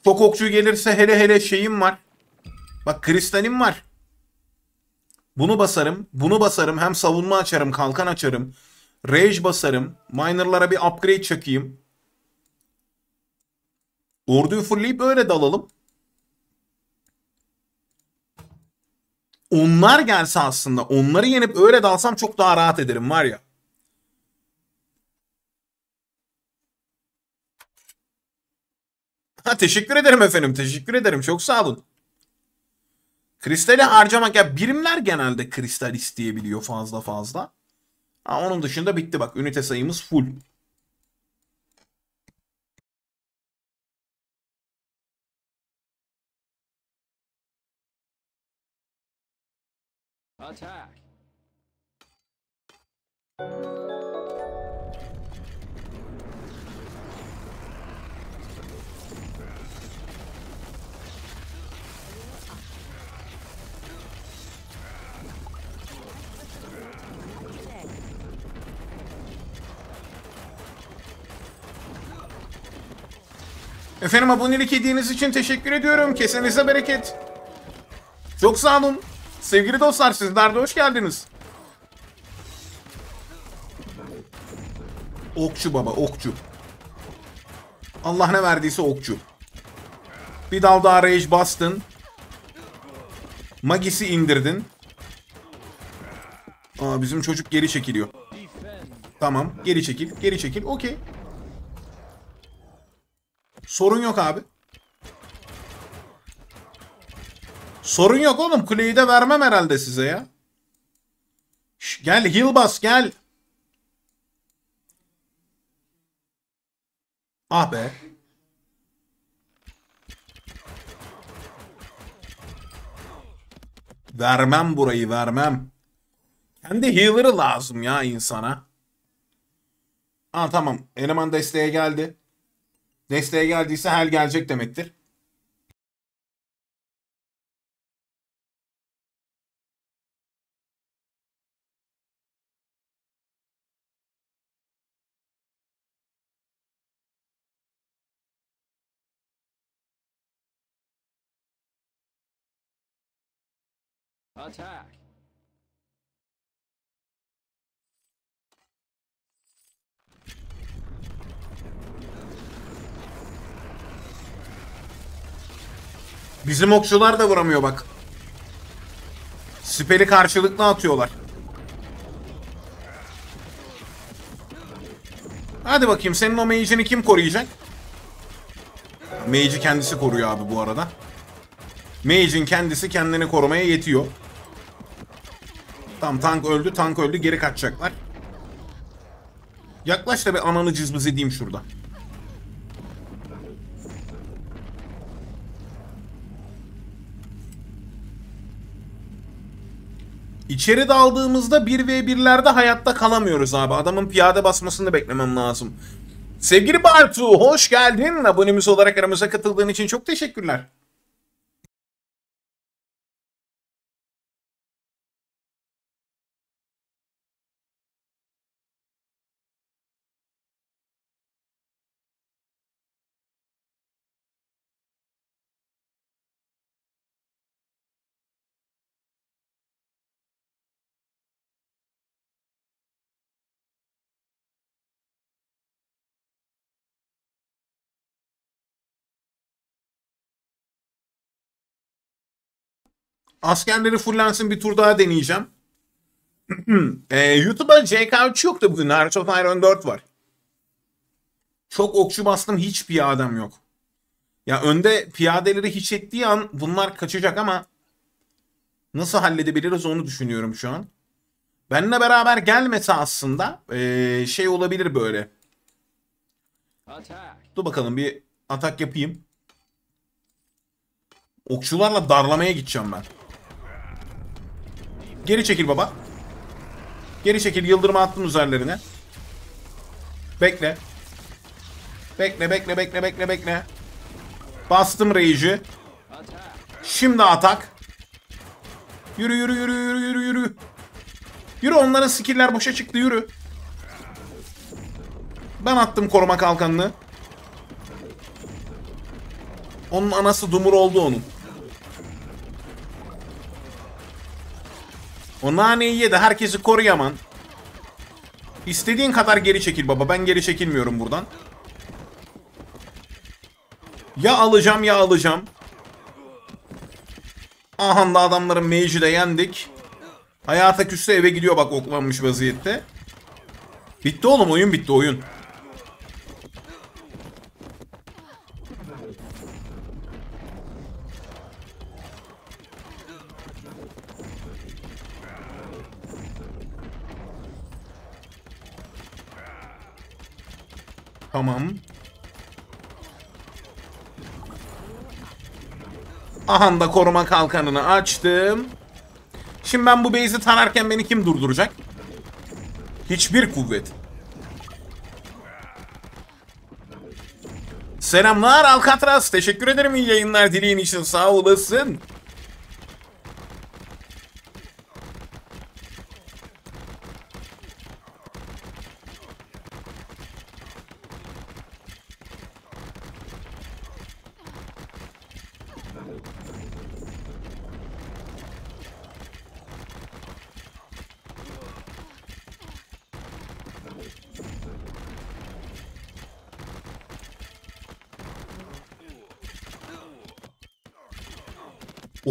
Çok okçu gelirse hele hele şeyim var. Bak kristalim var. Bunu basarım. Bunu basarım. Hem savunma açarım. Kalkan açarım. Rage basarım. Miner'lara bir upgrade çakayım. Orduyu fullleyip öyle dalalım. Onlar gelse aslında onları yenip öyle dalsam çok daha rahat ederim var ya. Ha, teşekkür ederim efendim. Teşekkür ederim. Çok sağ olun. Kristali harcamak ya birimler genelde kristal isteyebiliyor fazla fazla. Ha, onun dışında bitti bak. Ünite sayımız full. Attack. Efendim abonelik hediyeniz için teşekkür ediyorum. Kesenize bereket. Çok sağ olun. Sevgili dostlar sizler de hoş geldiniz. Okçu baba okçu. Allah ne verdiyse okçu. Bir dal daha rage bastın. Magisi indirdin. Aa, bizim çocuk geri çekiliyor. Tamam geri çekil geri çekil okey. Sorun yok abi. Sorun yok oğlum. Kuleyi de vermem herhalde size ya. Şş, gel heal bas gel. Ah be. Vermem burayı vermem. Kendi healer'ı lazım ya insana. Aa tamam. Eleman desteğe geldi. Desteğe geldiyse her gelecek demektir. Attack! Bizim okçular da vuramıyor bak. Süperi karşılıklı atıyorlar. Hadi bakayım senin o mage'ini kim koruyacak? Mage'i kendisi koruyor abi bu arada. Mage'in kendisi kendini korumaya yetiyor. Tam tank öldü tank öldü geri kaçacaklar. Yaklaş da bir ananı cızbız edeyim şurada. İçeri daldığımızda 1v1'lerde hayatta kalamıyoruz abi. Adamın piyade basmasını beklemem lazım. Sevgili Bartu hoş geldin. Abonemiz olarak aramıza katıldığın için çok teşekkürler. Askerleri fullensin bir tur daha deneyeceğim. (clears throat) e, ee, YouTube'a JK3 yoktu bugün. Hearts of Iron 4 var. Çok okçu bastım hiç piyadem yok. Ya önde piyadeleri hiç ettiği an bunlar kaçacak ama nasıl halledebiliriz onu düşünüyorum şu an. Benle beraber gelmese aslında ee, şey olabilir böyle. Atak. Dur bakalım bir atak yapayım. Okçularla darlamaya gideceğim ben. Geri çekil baba. Geri çekil. Yıldırma attım üzerlerine. Bekle. Bekle bekle bekle bekle bekle. Bastım rage'i. Şimdi atak. Yürü yürü yürü yürü yürü yürü. Yürü onların skiller boşa çıktı yürü. Ben attım koruma kalkanını. Onun anası dumur oldu onun. O naneyi ye de herkesi koru İstediğin kadar geri çekil baba. Ben geri çekilmiyorum buradan. Ya alacağım ya alacağım. Aha da adamların meyci de yendik. Hayata küste eve gidiyor bak oklanmış vaziyette. Bitti oğlum oyun bitti oyun. Tamam. Aha da koruma kalkanını açtım. Şimdi ben bu base'i tararken beni kim durduracak? Hiçbir kuvvet. Selamlar Alcatraz. Teşekkür ederim iyi yayınlar dileğin için. Sağ olasın.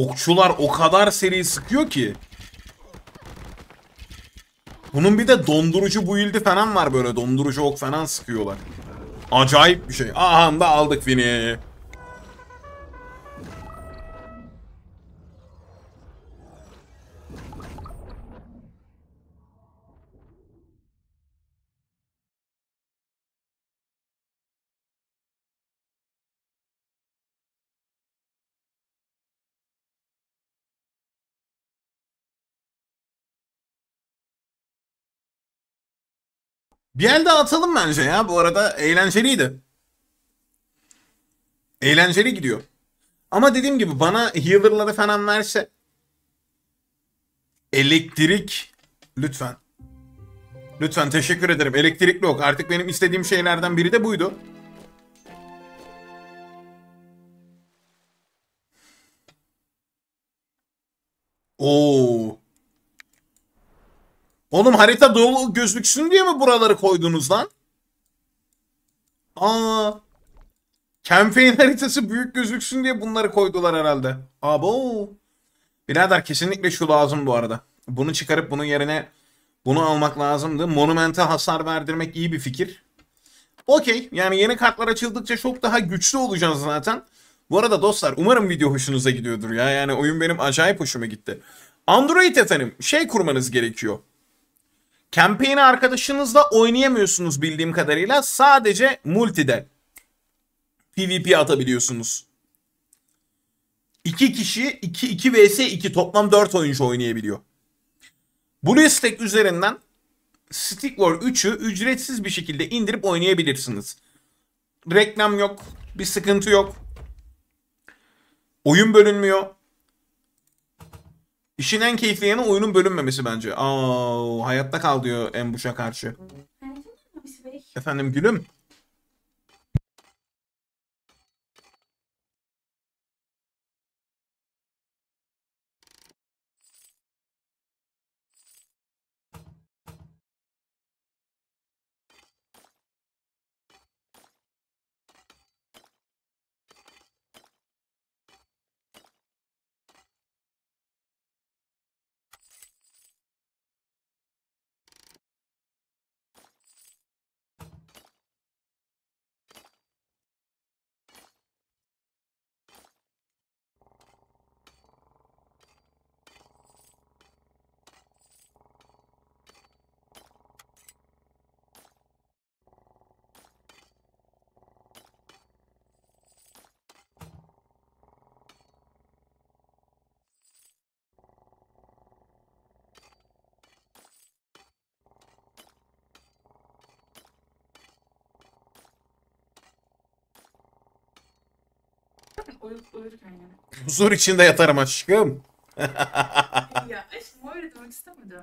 okçular o kadar seri sıkıyor ki. Bunun bir de dondurucu build'i falan var böyle. Dondurucu ok falan sıkıyorlar. Acayip bir şey. Aha da aldık Vini. Bir el daha atalım bence ya. Bu arada eğlenceliydi. Eğlenceli gidiyor. Ama dediğim gibi bana healer'ları falan verse elektrik lütfen. Lütfen teşekkür ederim. Elektrikli ok. Artık benim istediğim şeylerden biri de buydu. Oo. Oğlum harita dolu gözüksün diye mi buraları koydunuz lan? Aa. Campaign haritası büyük gözüksün diye bunları koydular herhalde. Abo. Birader kesinlikle şu lazım bu arada. Bunu çıkarıp bunun yerine bunu almak lazımdı. Monumente hasar verdirmek iyi bir fikir. Okey. Yani yeni kartlar açıldıkça çok daha güçlü olacağız zaten. Bu arada dostlar umarım video hoşunuza gidiyordur ya. Yani oyun benim acayip hoşuma gitti. Android efendim şey kurmanız gerekiyor. Campaign arkadaşınızla oynayamıyorsunuz bildiğim kadarıyla. Sadece multide PvP atabiliyorsunuz. 2 kişi 2 2 vs 2 toplam 4 oyuncu oynayabiliyor. Blue Stack üzerinden Stick War 3'ü ücretsiz bir şekilde indirip oynayabilirsiniz. Reklam yok, bir sıkıntı yok. Oyun bölünmüyor. İşin en keyifli yanı oyunun bölünmemesi bence. Aa, hayatta kal diyor Embuş'a karşı. Efendim gülüm. Huzur içinde yatarım aşkım. ya aşkım öyle demek istemedim.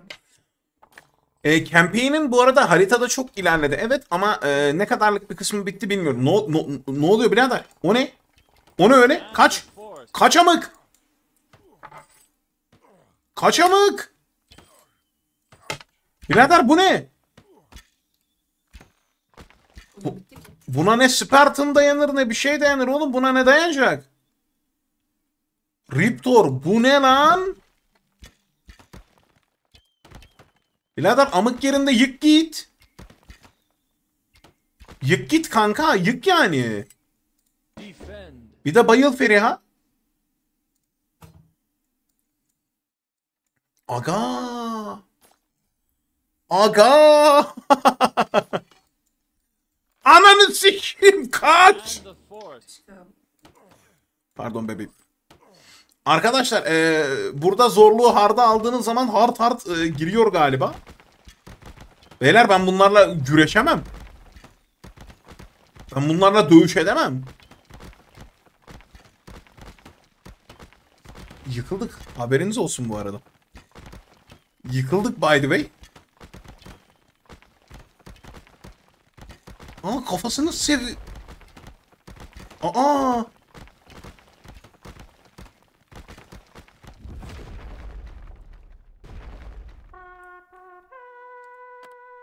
E, campaign'in bu arada haritada çok ilerledi. Evet ama e, ne kadarlık bir kısmı bitti bilmiyorum. Ne, no, no, no oluyor birader? O ne? O ne öyle? Kaç. Kaçamık. Kaçamık. Birader bu ne? Bu, Buna ne Spartan dayanır ne bir şey dayanır oğlum. Buna ne dayanacak? Riptor bu ne lan? Birader amık yerinde yık git. Yık git kanka yık yani. Bir de bayıl Feriha. Aga. Aga. (laughs) Ananı sikeyim kaç. Pardon bebeğim. Arkadaşlar ee, burada zorluğu harda aldığınız zaman hard hard e, giriyor galiba. Beyler ben bunlarla güreşemem. Ben bunlarla dövüş edemem. Yıkıldık. Haberiniz olsun bu arada. Yıkıldık by the way. Aa kafasını sev... Aa!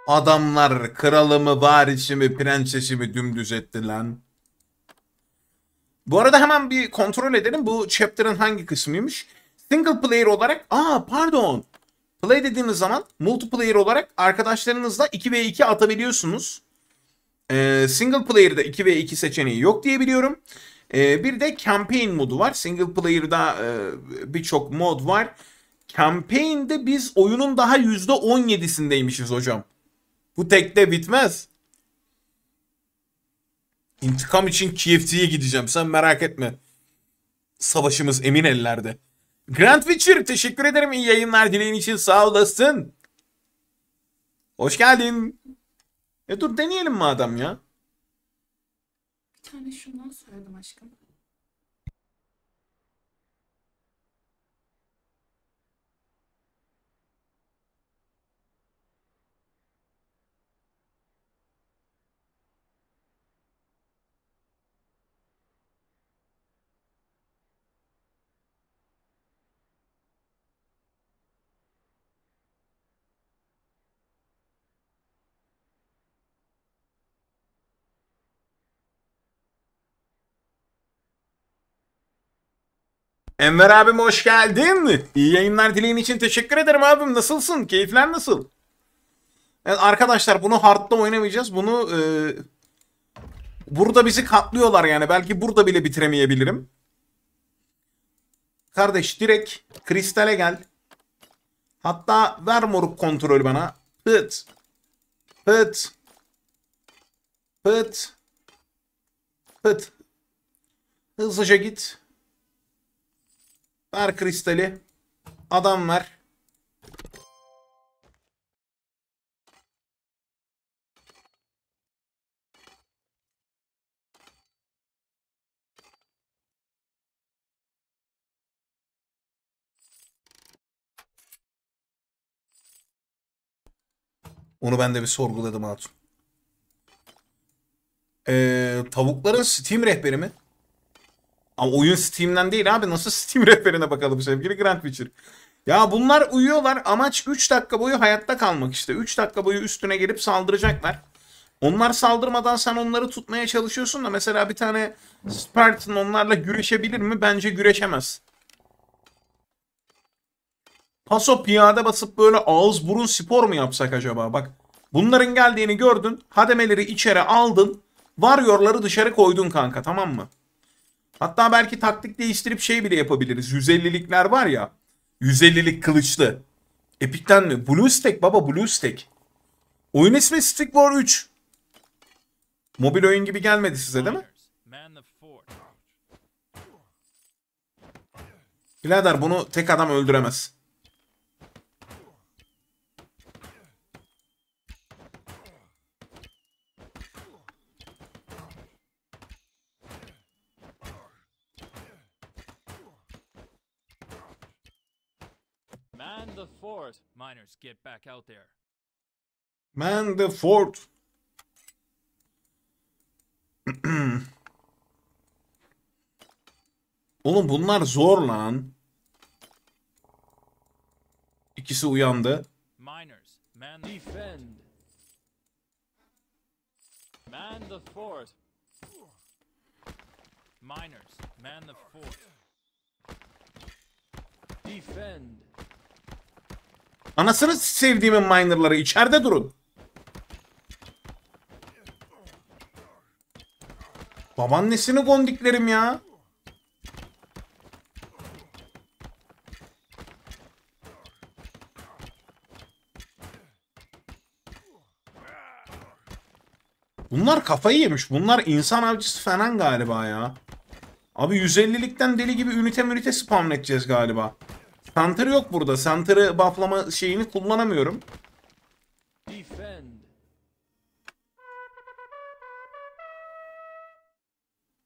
Adamlar kralımı, varisimi, prensesimi dümdüz etti lan. Bu arada hemen bir kontrol edelim bu chapter'ın hangi kısmıymış. Single player olarak, aa pardon. Play dediğiniz zaman multiplayer olarak arkadaşlarınızla 2v2 atabiliyorsunuz. E, single player'da 2 ve 2 seçeneği yok diye biliyorum. E, bir de campaign modu var. Single player'da e, birçok mod var. Campaign'de biz oyunun daha %17'sindeymişiz hocam. Bu tekte bitmez. İntikam için KFT'ye gideceğim. Sen merak etme. Savaşımız emin ellerde. Grand Witcher teşekkür ederim. İyi yayınlar dileğin için sağ olasın. Hoş geldin. E dur deneyelim madem ya. Bir tane şundan söyledim aşkım. Enver abim hoş geldin. İyi yayınlar dileğin için teşekkür ederim abim. Nasılsın? Keyifler nasıl? Evet arkadaşlar bunu hard'da oynamayacağız. Bunu e, burada bizi katlıyorlar yani. Belki burada bile bitiremeyebilirim. Kardeş direkt kristale gel. Hatta ver moruk kontrol bana. Pıt. Pıt. Pıt. Pıt. Hızlıca git. Ver kristali. Adam ver. Onu ben de bir sorguladım Hatun. Ee, tavukların Steam rehberi mi? Ama oyun Steam'den değil abi. Nasıl Steam (laughs) rehberine bakalım sevgili Grand Witcher. Ya bunlar uyuyorlar. Amaç 3 dakika boyu hayatta kalmak işte. 3 dakika boyu üstüne gelip saldıracaklar. Onlar saldırmadan sen onları tutmaya çalışıyorsun da mesela bir tane Spartan onlarla güreşebilir mi? Bence güreşemez. Paso piyade basıp böyle ağız burun spor mu yapsak acaba? Bak bunların geldiğini gördün. Hademeleri içeri aldın. Varyorları dışarı koydun kanka tamam mı? Hatta belki taktik değiştirip şey bile yapabiliriz. 150'likler var ya. 150'lik kılıçlı. Epic'ten mi? Blue Stack baba Blue Stack. Oyun ismi Stick War 3. Mobil oyun gibi gelmedi size değil mi? Birader bunu tek adam öldüremez. Miners get back out there. Man the fort. (clears throat) Oğlum bunlar zor lan. İkisi uyandı. Miners, man defend. Man the fort. Miners, man the fort. Defend. Anasını sevdiğimin minerları içeride durun. Babaannesini gondiklerim ya. Bunlar kafayı yemiş. Bunlar insan avcısı falan galiba ya. Abi 150'likten deli gibi ünite münite spam edeceğiz galiba. Center yok burada. Center'ı bufflama şeyini kullanamıyorum.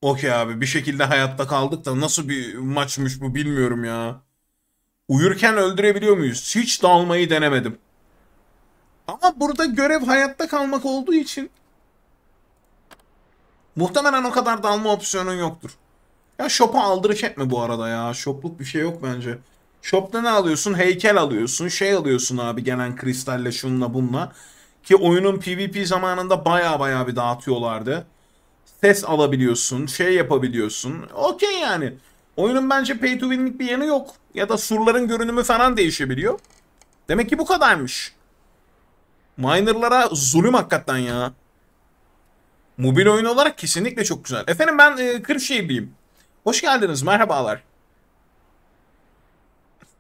Okey abi bir şekilde hayatta kaldık da nasıl bir maçmış bu bilmiyorum ya. Uyurken öldürebiliyor muyuz? Hiç dalmayı denemedim. Ama burada görev hayatta kalmak olduğu için muhtemelen o kadar dalma opsiyonun yoktur. Ya shop'a aldırış etme bu arada ya. Shopluk bir şey yok bence. Shop'ta ne alıyorsun? Heykel alıyorsun. Şey alıyorsun abi gelen kristalle şunla bunla. Ki oyunun PvP zamanında baya baya bir dağıtıyorlardı. Ses alabiliyorsun. Şey yapabiliyorsun. Okey yani. Oyunun bence pay to win'lik bir yanı yok. Ya da surların görünümü falan değişebiliyor. Demek ki bu kadarmış. Miner'lara zulüm hakikaten ya. Mobil oyun olarak kesinlikle çok güzel. Efendim ben e, Kırşehirliyim. Hoş geldiniz, merhabalar.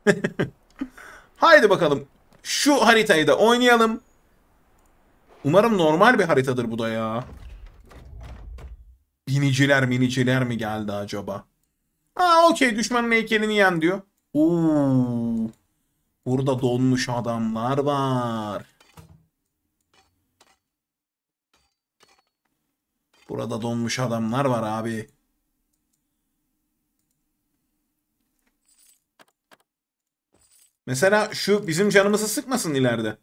(laughs) Haydi bakalım. Şu haritayı da oynayalım. Umarım normal bir haritadır bu da ya. Biniciler miniciler mi geldi acaba? Aa okey düşmanın heykelini yen diyor. Oo. Burada donmuş adamlar var. Burada donmuş adamlar var abi. Mesela şu bizim canımızı sıkmasın ileride.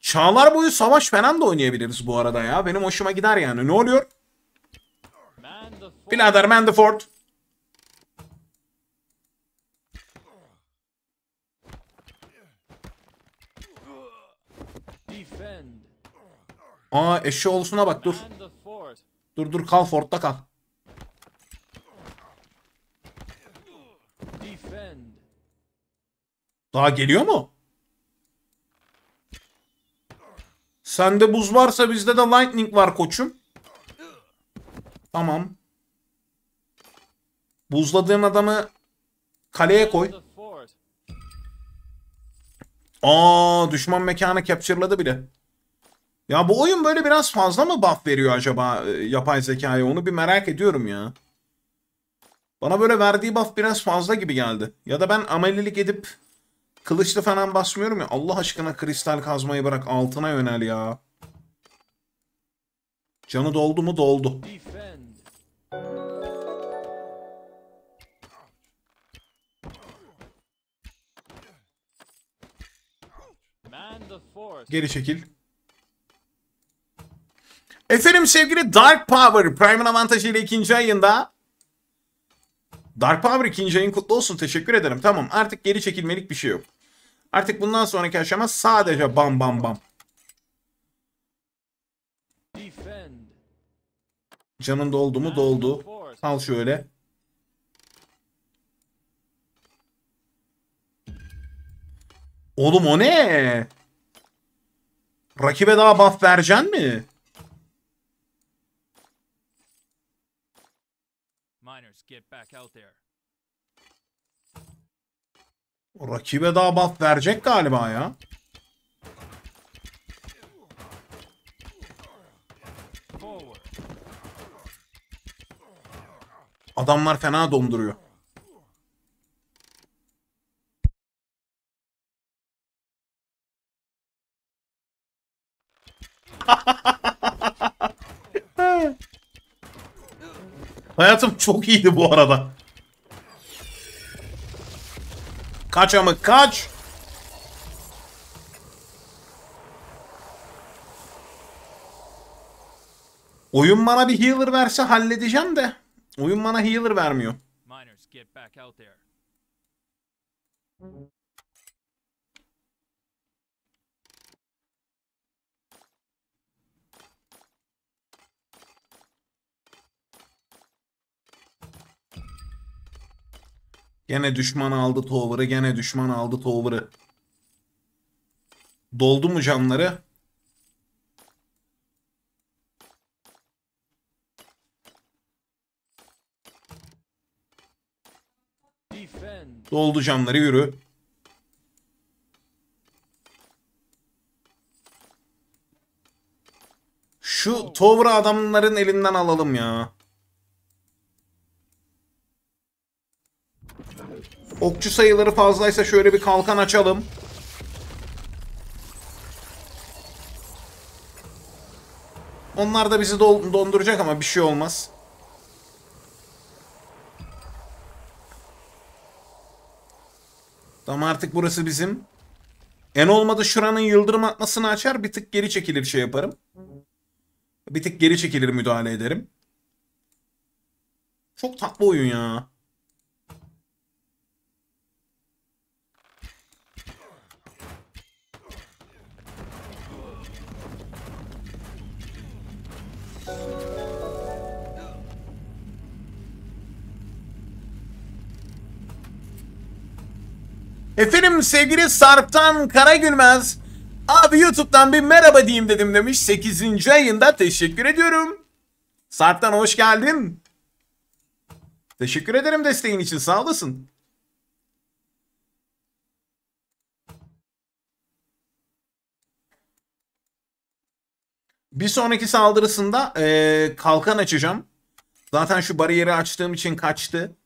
Çağlar boyu savaş falan da oynayabiliriz bu arada ya. Benim hoşuma gider yani. Ne oluyor? Birader Mandaford. Aa eşi olsuna bak dur. Dur dur kal fortta kal. Daha geliyor mu? Sende buz varsa bizde de lightning var koçum. Tamam. Buzladığın adamı kaleye koy. Aa düşman mekanı capture'ladı bile. Ya bu oyun böyle biraz fazla mı buff veriyor acaba e, yapay zekaya? Onu bir merak ediyorum ya. Bana böyle verdiği buff biraz fazla gibi geldi. Ya da ben amelilik edip kılıçlı falan basmıyorum ya. Allah aşkına kristal kazmayı bırak altına yönel ya. Canı doldu mu? Doldu. Geri çekil. Efendim sevgili Dark Power Prime'ın avantajıyla ikinci ayında Dark Power ikinci ayın kutlu olsun teşekkür ederim. Tamam artık geri çekilmelik bir şey yok. Artık bundan sonraki aşama sadece bam bam bam. Canın doldu mu? Doldu. Al şöyle. Oğlum o ne? Rakibe daha buff vereceksin mi? get back out there. Rakibe daha buff verecek galiba ya. Adamlar fena donduruyor. Ha ha ha! Hayatım çok iyiydi bu arada. Kaç ama kaç. Oyun bana bir healer verse halledeceğim de. Oyun bana healer vermiyor. Gene düşman aldı tower'ı. Gene düşman aldı tower'ı. Doldu mu canları? Doldu canları yürü. Şu Tovra adamların elinden alalım ya. Okçu sayıları fazlaysa şöyle bir kalkan açalım. Onlar da bizi donduracak ama bir şey olmaz. Tamam artık burası bizim. En olmadı şuranın yıldırım atmasını açar bir tık geri çekilir şey yaparım. Bir tık geri çekilir müdahale ederim. Çok tatlı oyun ya. Efendim sevgili Sarp'tan Karagülmez. Abi YouTube'dan bir merhaba diyeyim dedim demiş. 8. ayında teşekkür ediyorum. Sarp'tan hoş geldin. Teşekkür ederim desteğin için sağ olasın. Bir sonraki saldırısında e, kalkan açacağım. Zaten şu bariyeri açtığım için kaçtı.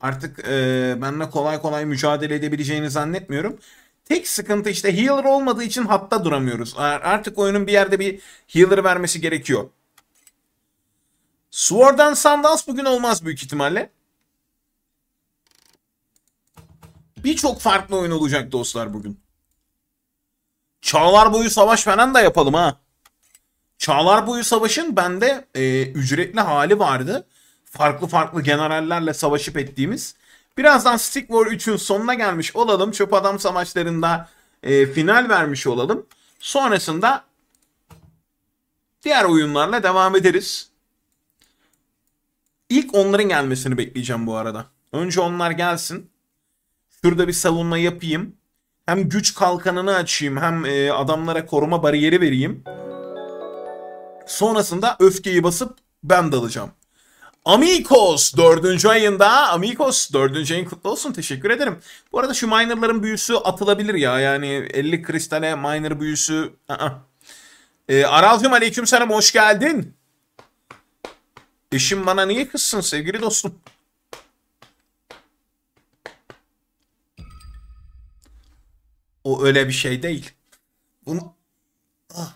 Artık e, benimle kolay kolay mücadele edebileceğini zannetmiyorum. Tek sıkıntı işte healer olmadığı için hatta duramıyoruz. Artık oyunun bir yerde bir healer vermesi gerekiyor. Sword and Sandals bugün olmaz büyük ihtimalle. Birçok farklı oyun olacak dostlar bugün. Çağlar boyu savaş falan da yapalım ha. Çağlar boyu savaşın bende e, ücretli hali vardı farklı farklı generallerle savaşıp ettiğimiz. Birazdan Stick War 3'ün sonuna gelmiş olalım. Çöp Adam Savaşları'nda e, final vermiş olalım. Sonrasında diğer oyunlarla devam ederiz. İlk onların gelmesini bekleyeceğim bu arada. Önce onlar gelsin. Şurada bir savunma yapayım. Hem güç kalkanını açayım hem e, adamlara koruma bariyeri vereyim. Sonrasında öfkeyi basıp ben dalacağım. Amigos 4. ayında. Amigos 4. ayın kutlu olsun. Teşekkür ederim. Bu arada şu minerların büyüsü atılabilir ya. Yani 50 kristale miner büyüsü. Aa. Ee, Aralcım aleyküm selam hoş geldin. Eşim bana niye kızsın sevgili dostum? O öyle bir şey değil. Bunu... Ah.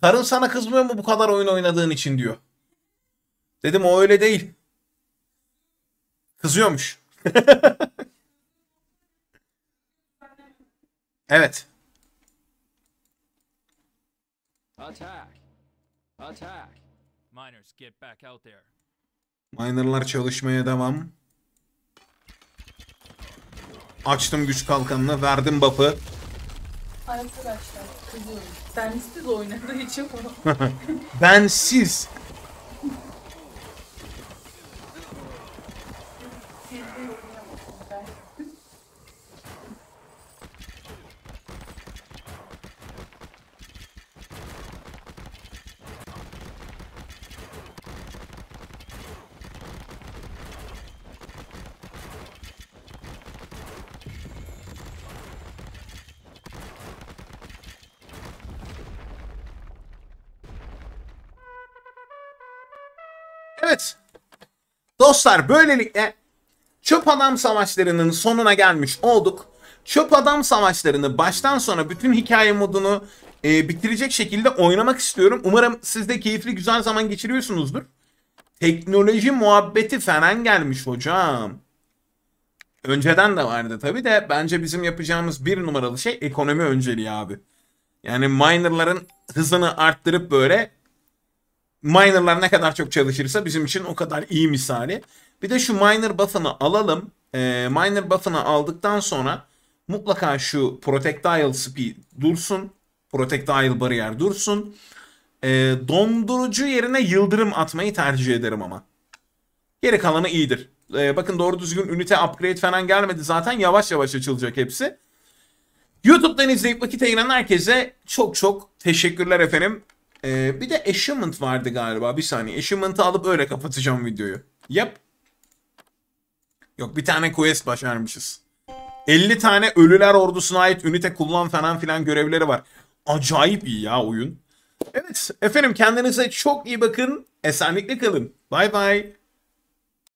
Karın sana kızmıyor mu bu kadar oyun oynadığın için diyor. Dedim o öyle değil. Kızıyormuş. (laughs) evet. Attack. Attack. Miners get back out there. Minerlar çalışmaya devam. Açtım güç kalkanını, verdim bapı. Arkadaşlar kızıyorum. (laughs) Bensiz oynadı hiç onu. Bensiz. Dostlar böylelikle çöp adam savaşlarının sonuna gelmiş olduk. Çöp adam savaşlarını baştan sona bütün hikaye modunu e, bitirecek şekilde oynamak istiyorum. Umarım siz de keyifli güzel zaman geçiriyorsunuzdur. Teknoloji muhabbeti falan gelmiş hocam. Önceden de vardı tabi de bence bizim yapacağımız bir numaralı şey ekonomi önceliği abi. Yani minerların hızını arttırıp böyle minerlar ne kadar çok çalışırsa bizim için o kadar iyi misali. Bir de şu miner buff'ını alalım. E, miner buff'ını aldıktan sonra mutlaka şu protectile speed dursun. Protectile bariyer dursun. E, dondurucu yerine yıldırım atmayı tercih ederim ama. Geri kalanı iyidir. E, bakın doğru düzgün ünite upgrade falan gelmedi zaten. Yavaş yavaş açılacak hepsi. YouTube'dan izleyip vakit ayıran herkese çok çok teşekkürler efendim. Ee, bir de Ashamed vardı galiba. Bir saniye. Ashamed'ı alıp öyle kapatacağım videoyu. yap Yok bir tane quest başarmışız. 50 tane ölüler ordusuna ait ünite kullan falan filan görevleri var. Acayip iyi ya oyun. Evet efendim kendinize çok iyi bakın. Esenlikle kalın. Bay bay.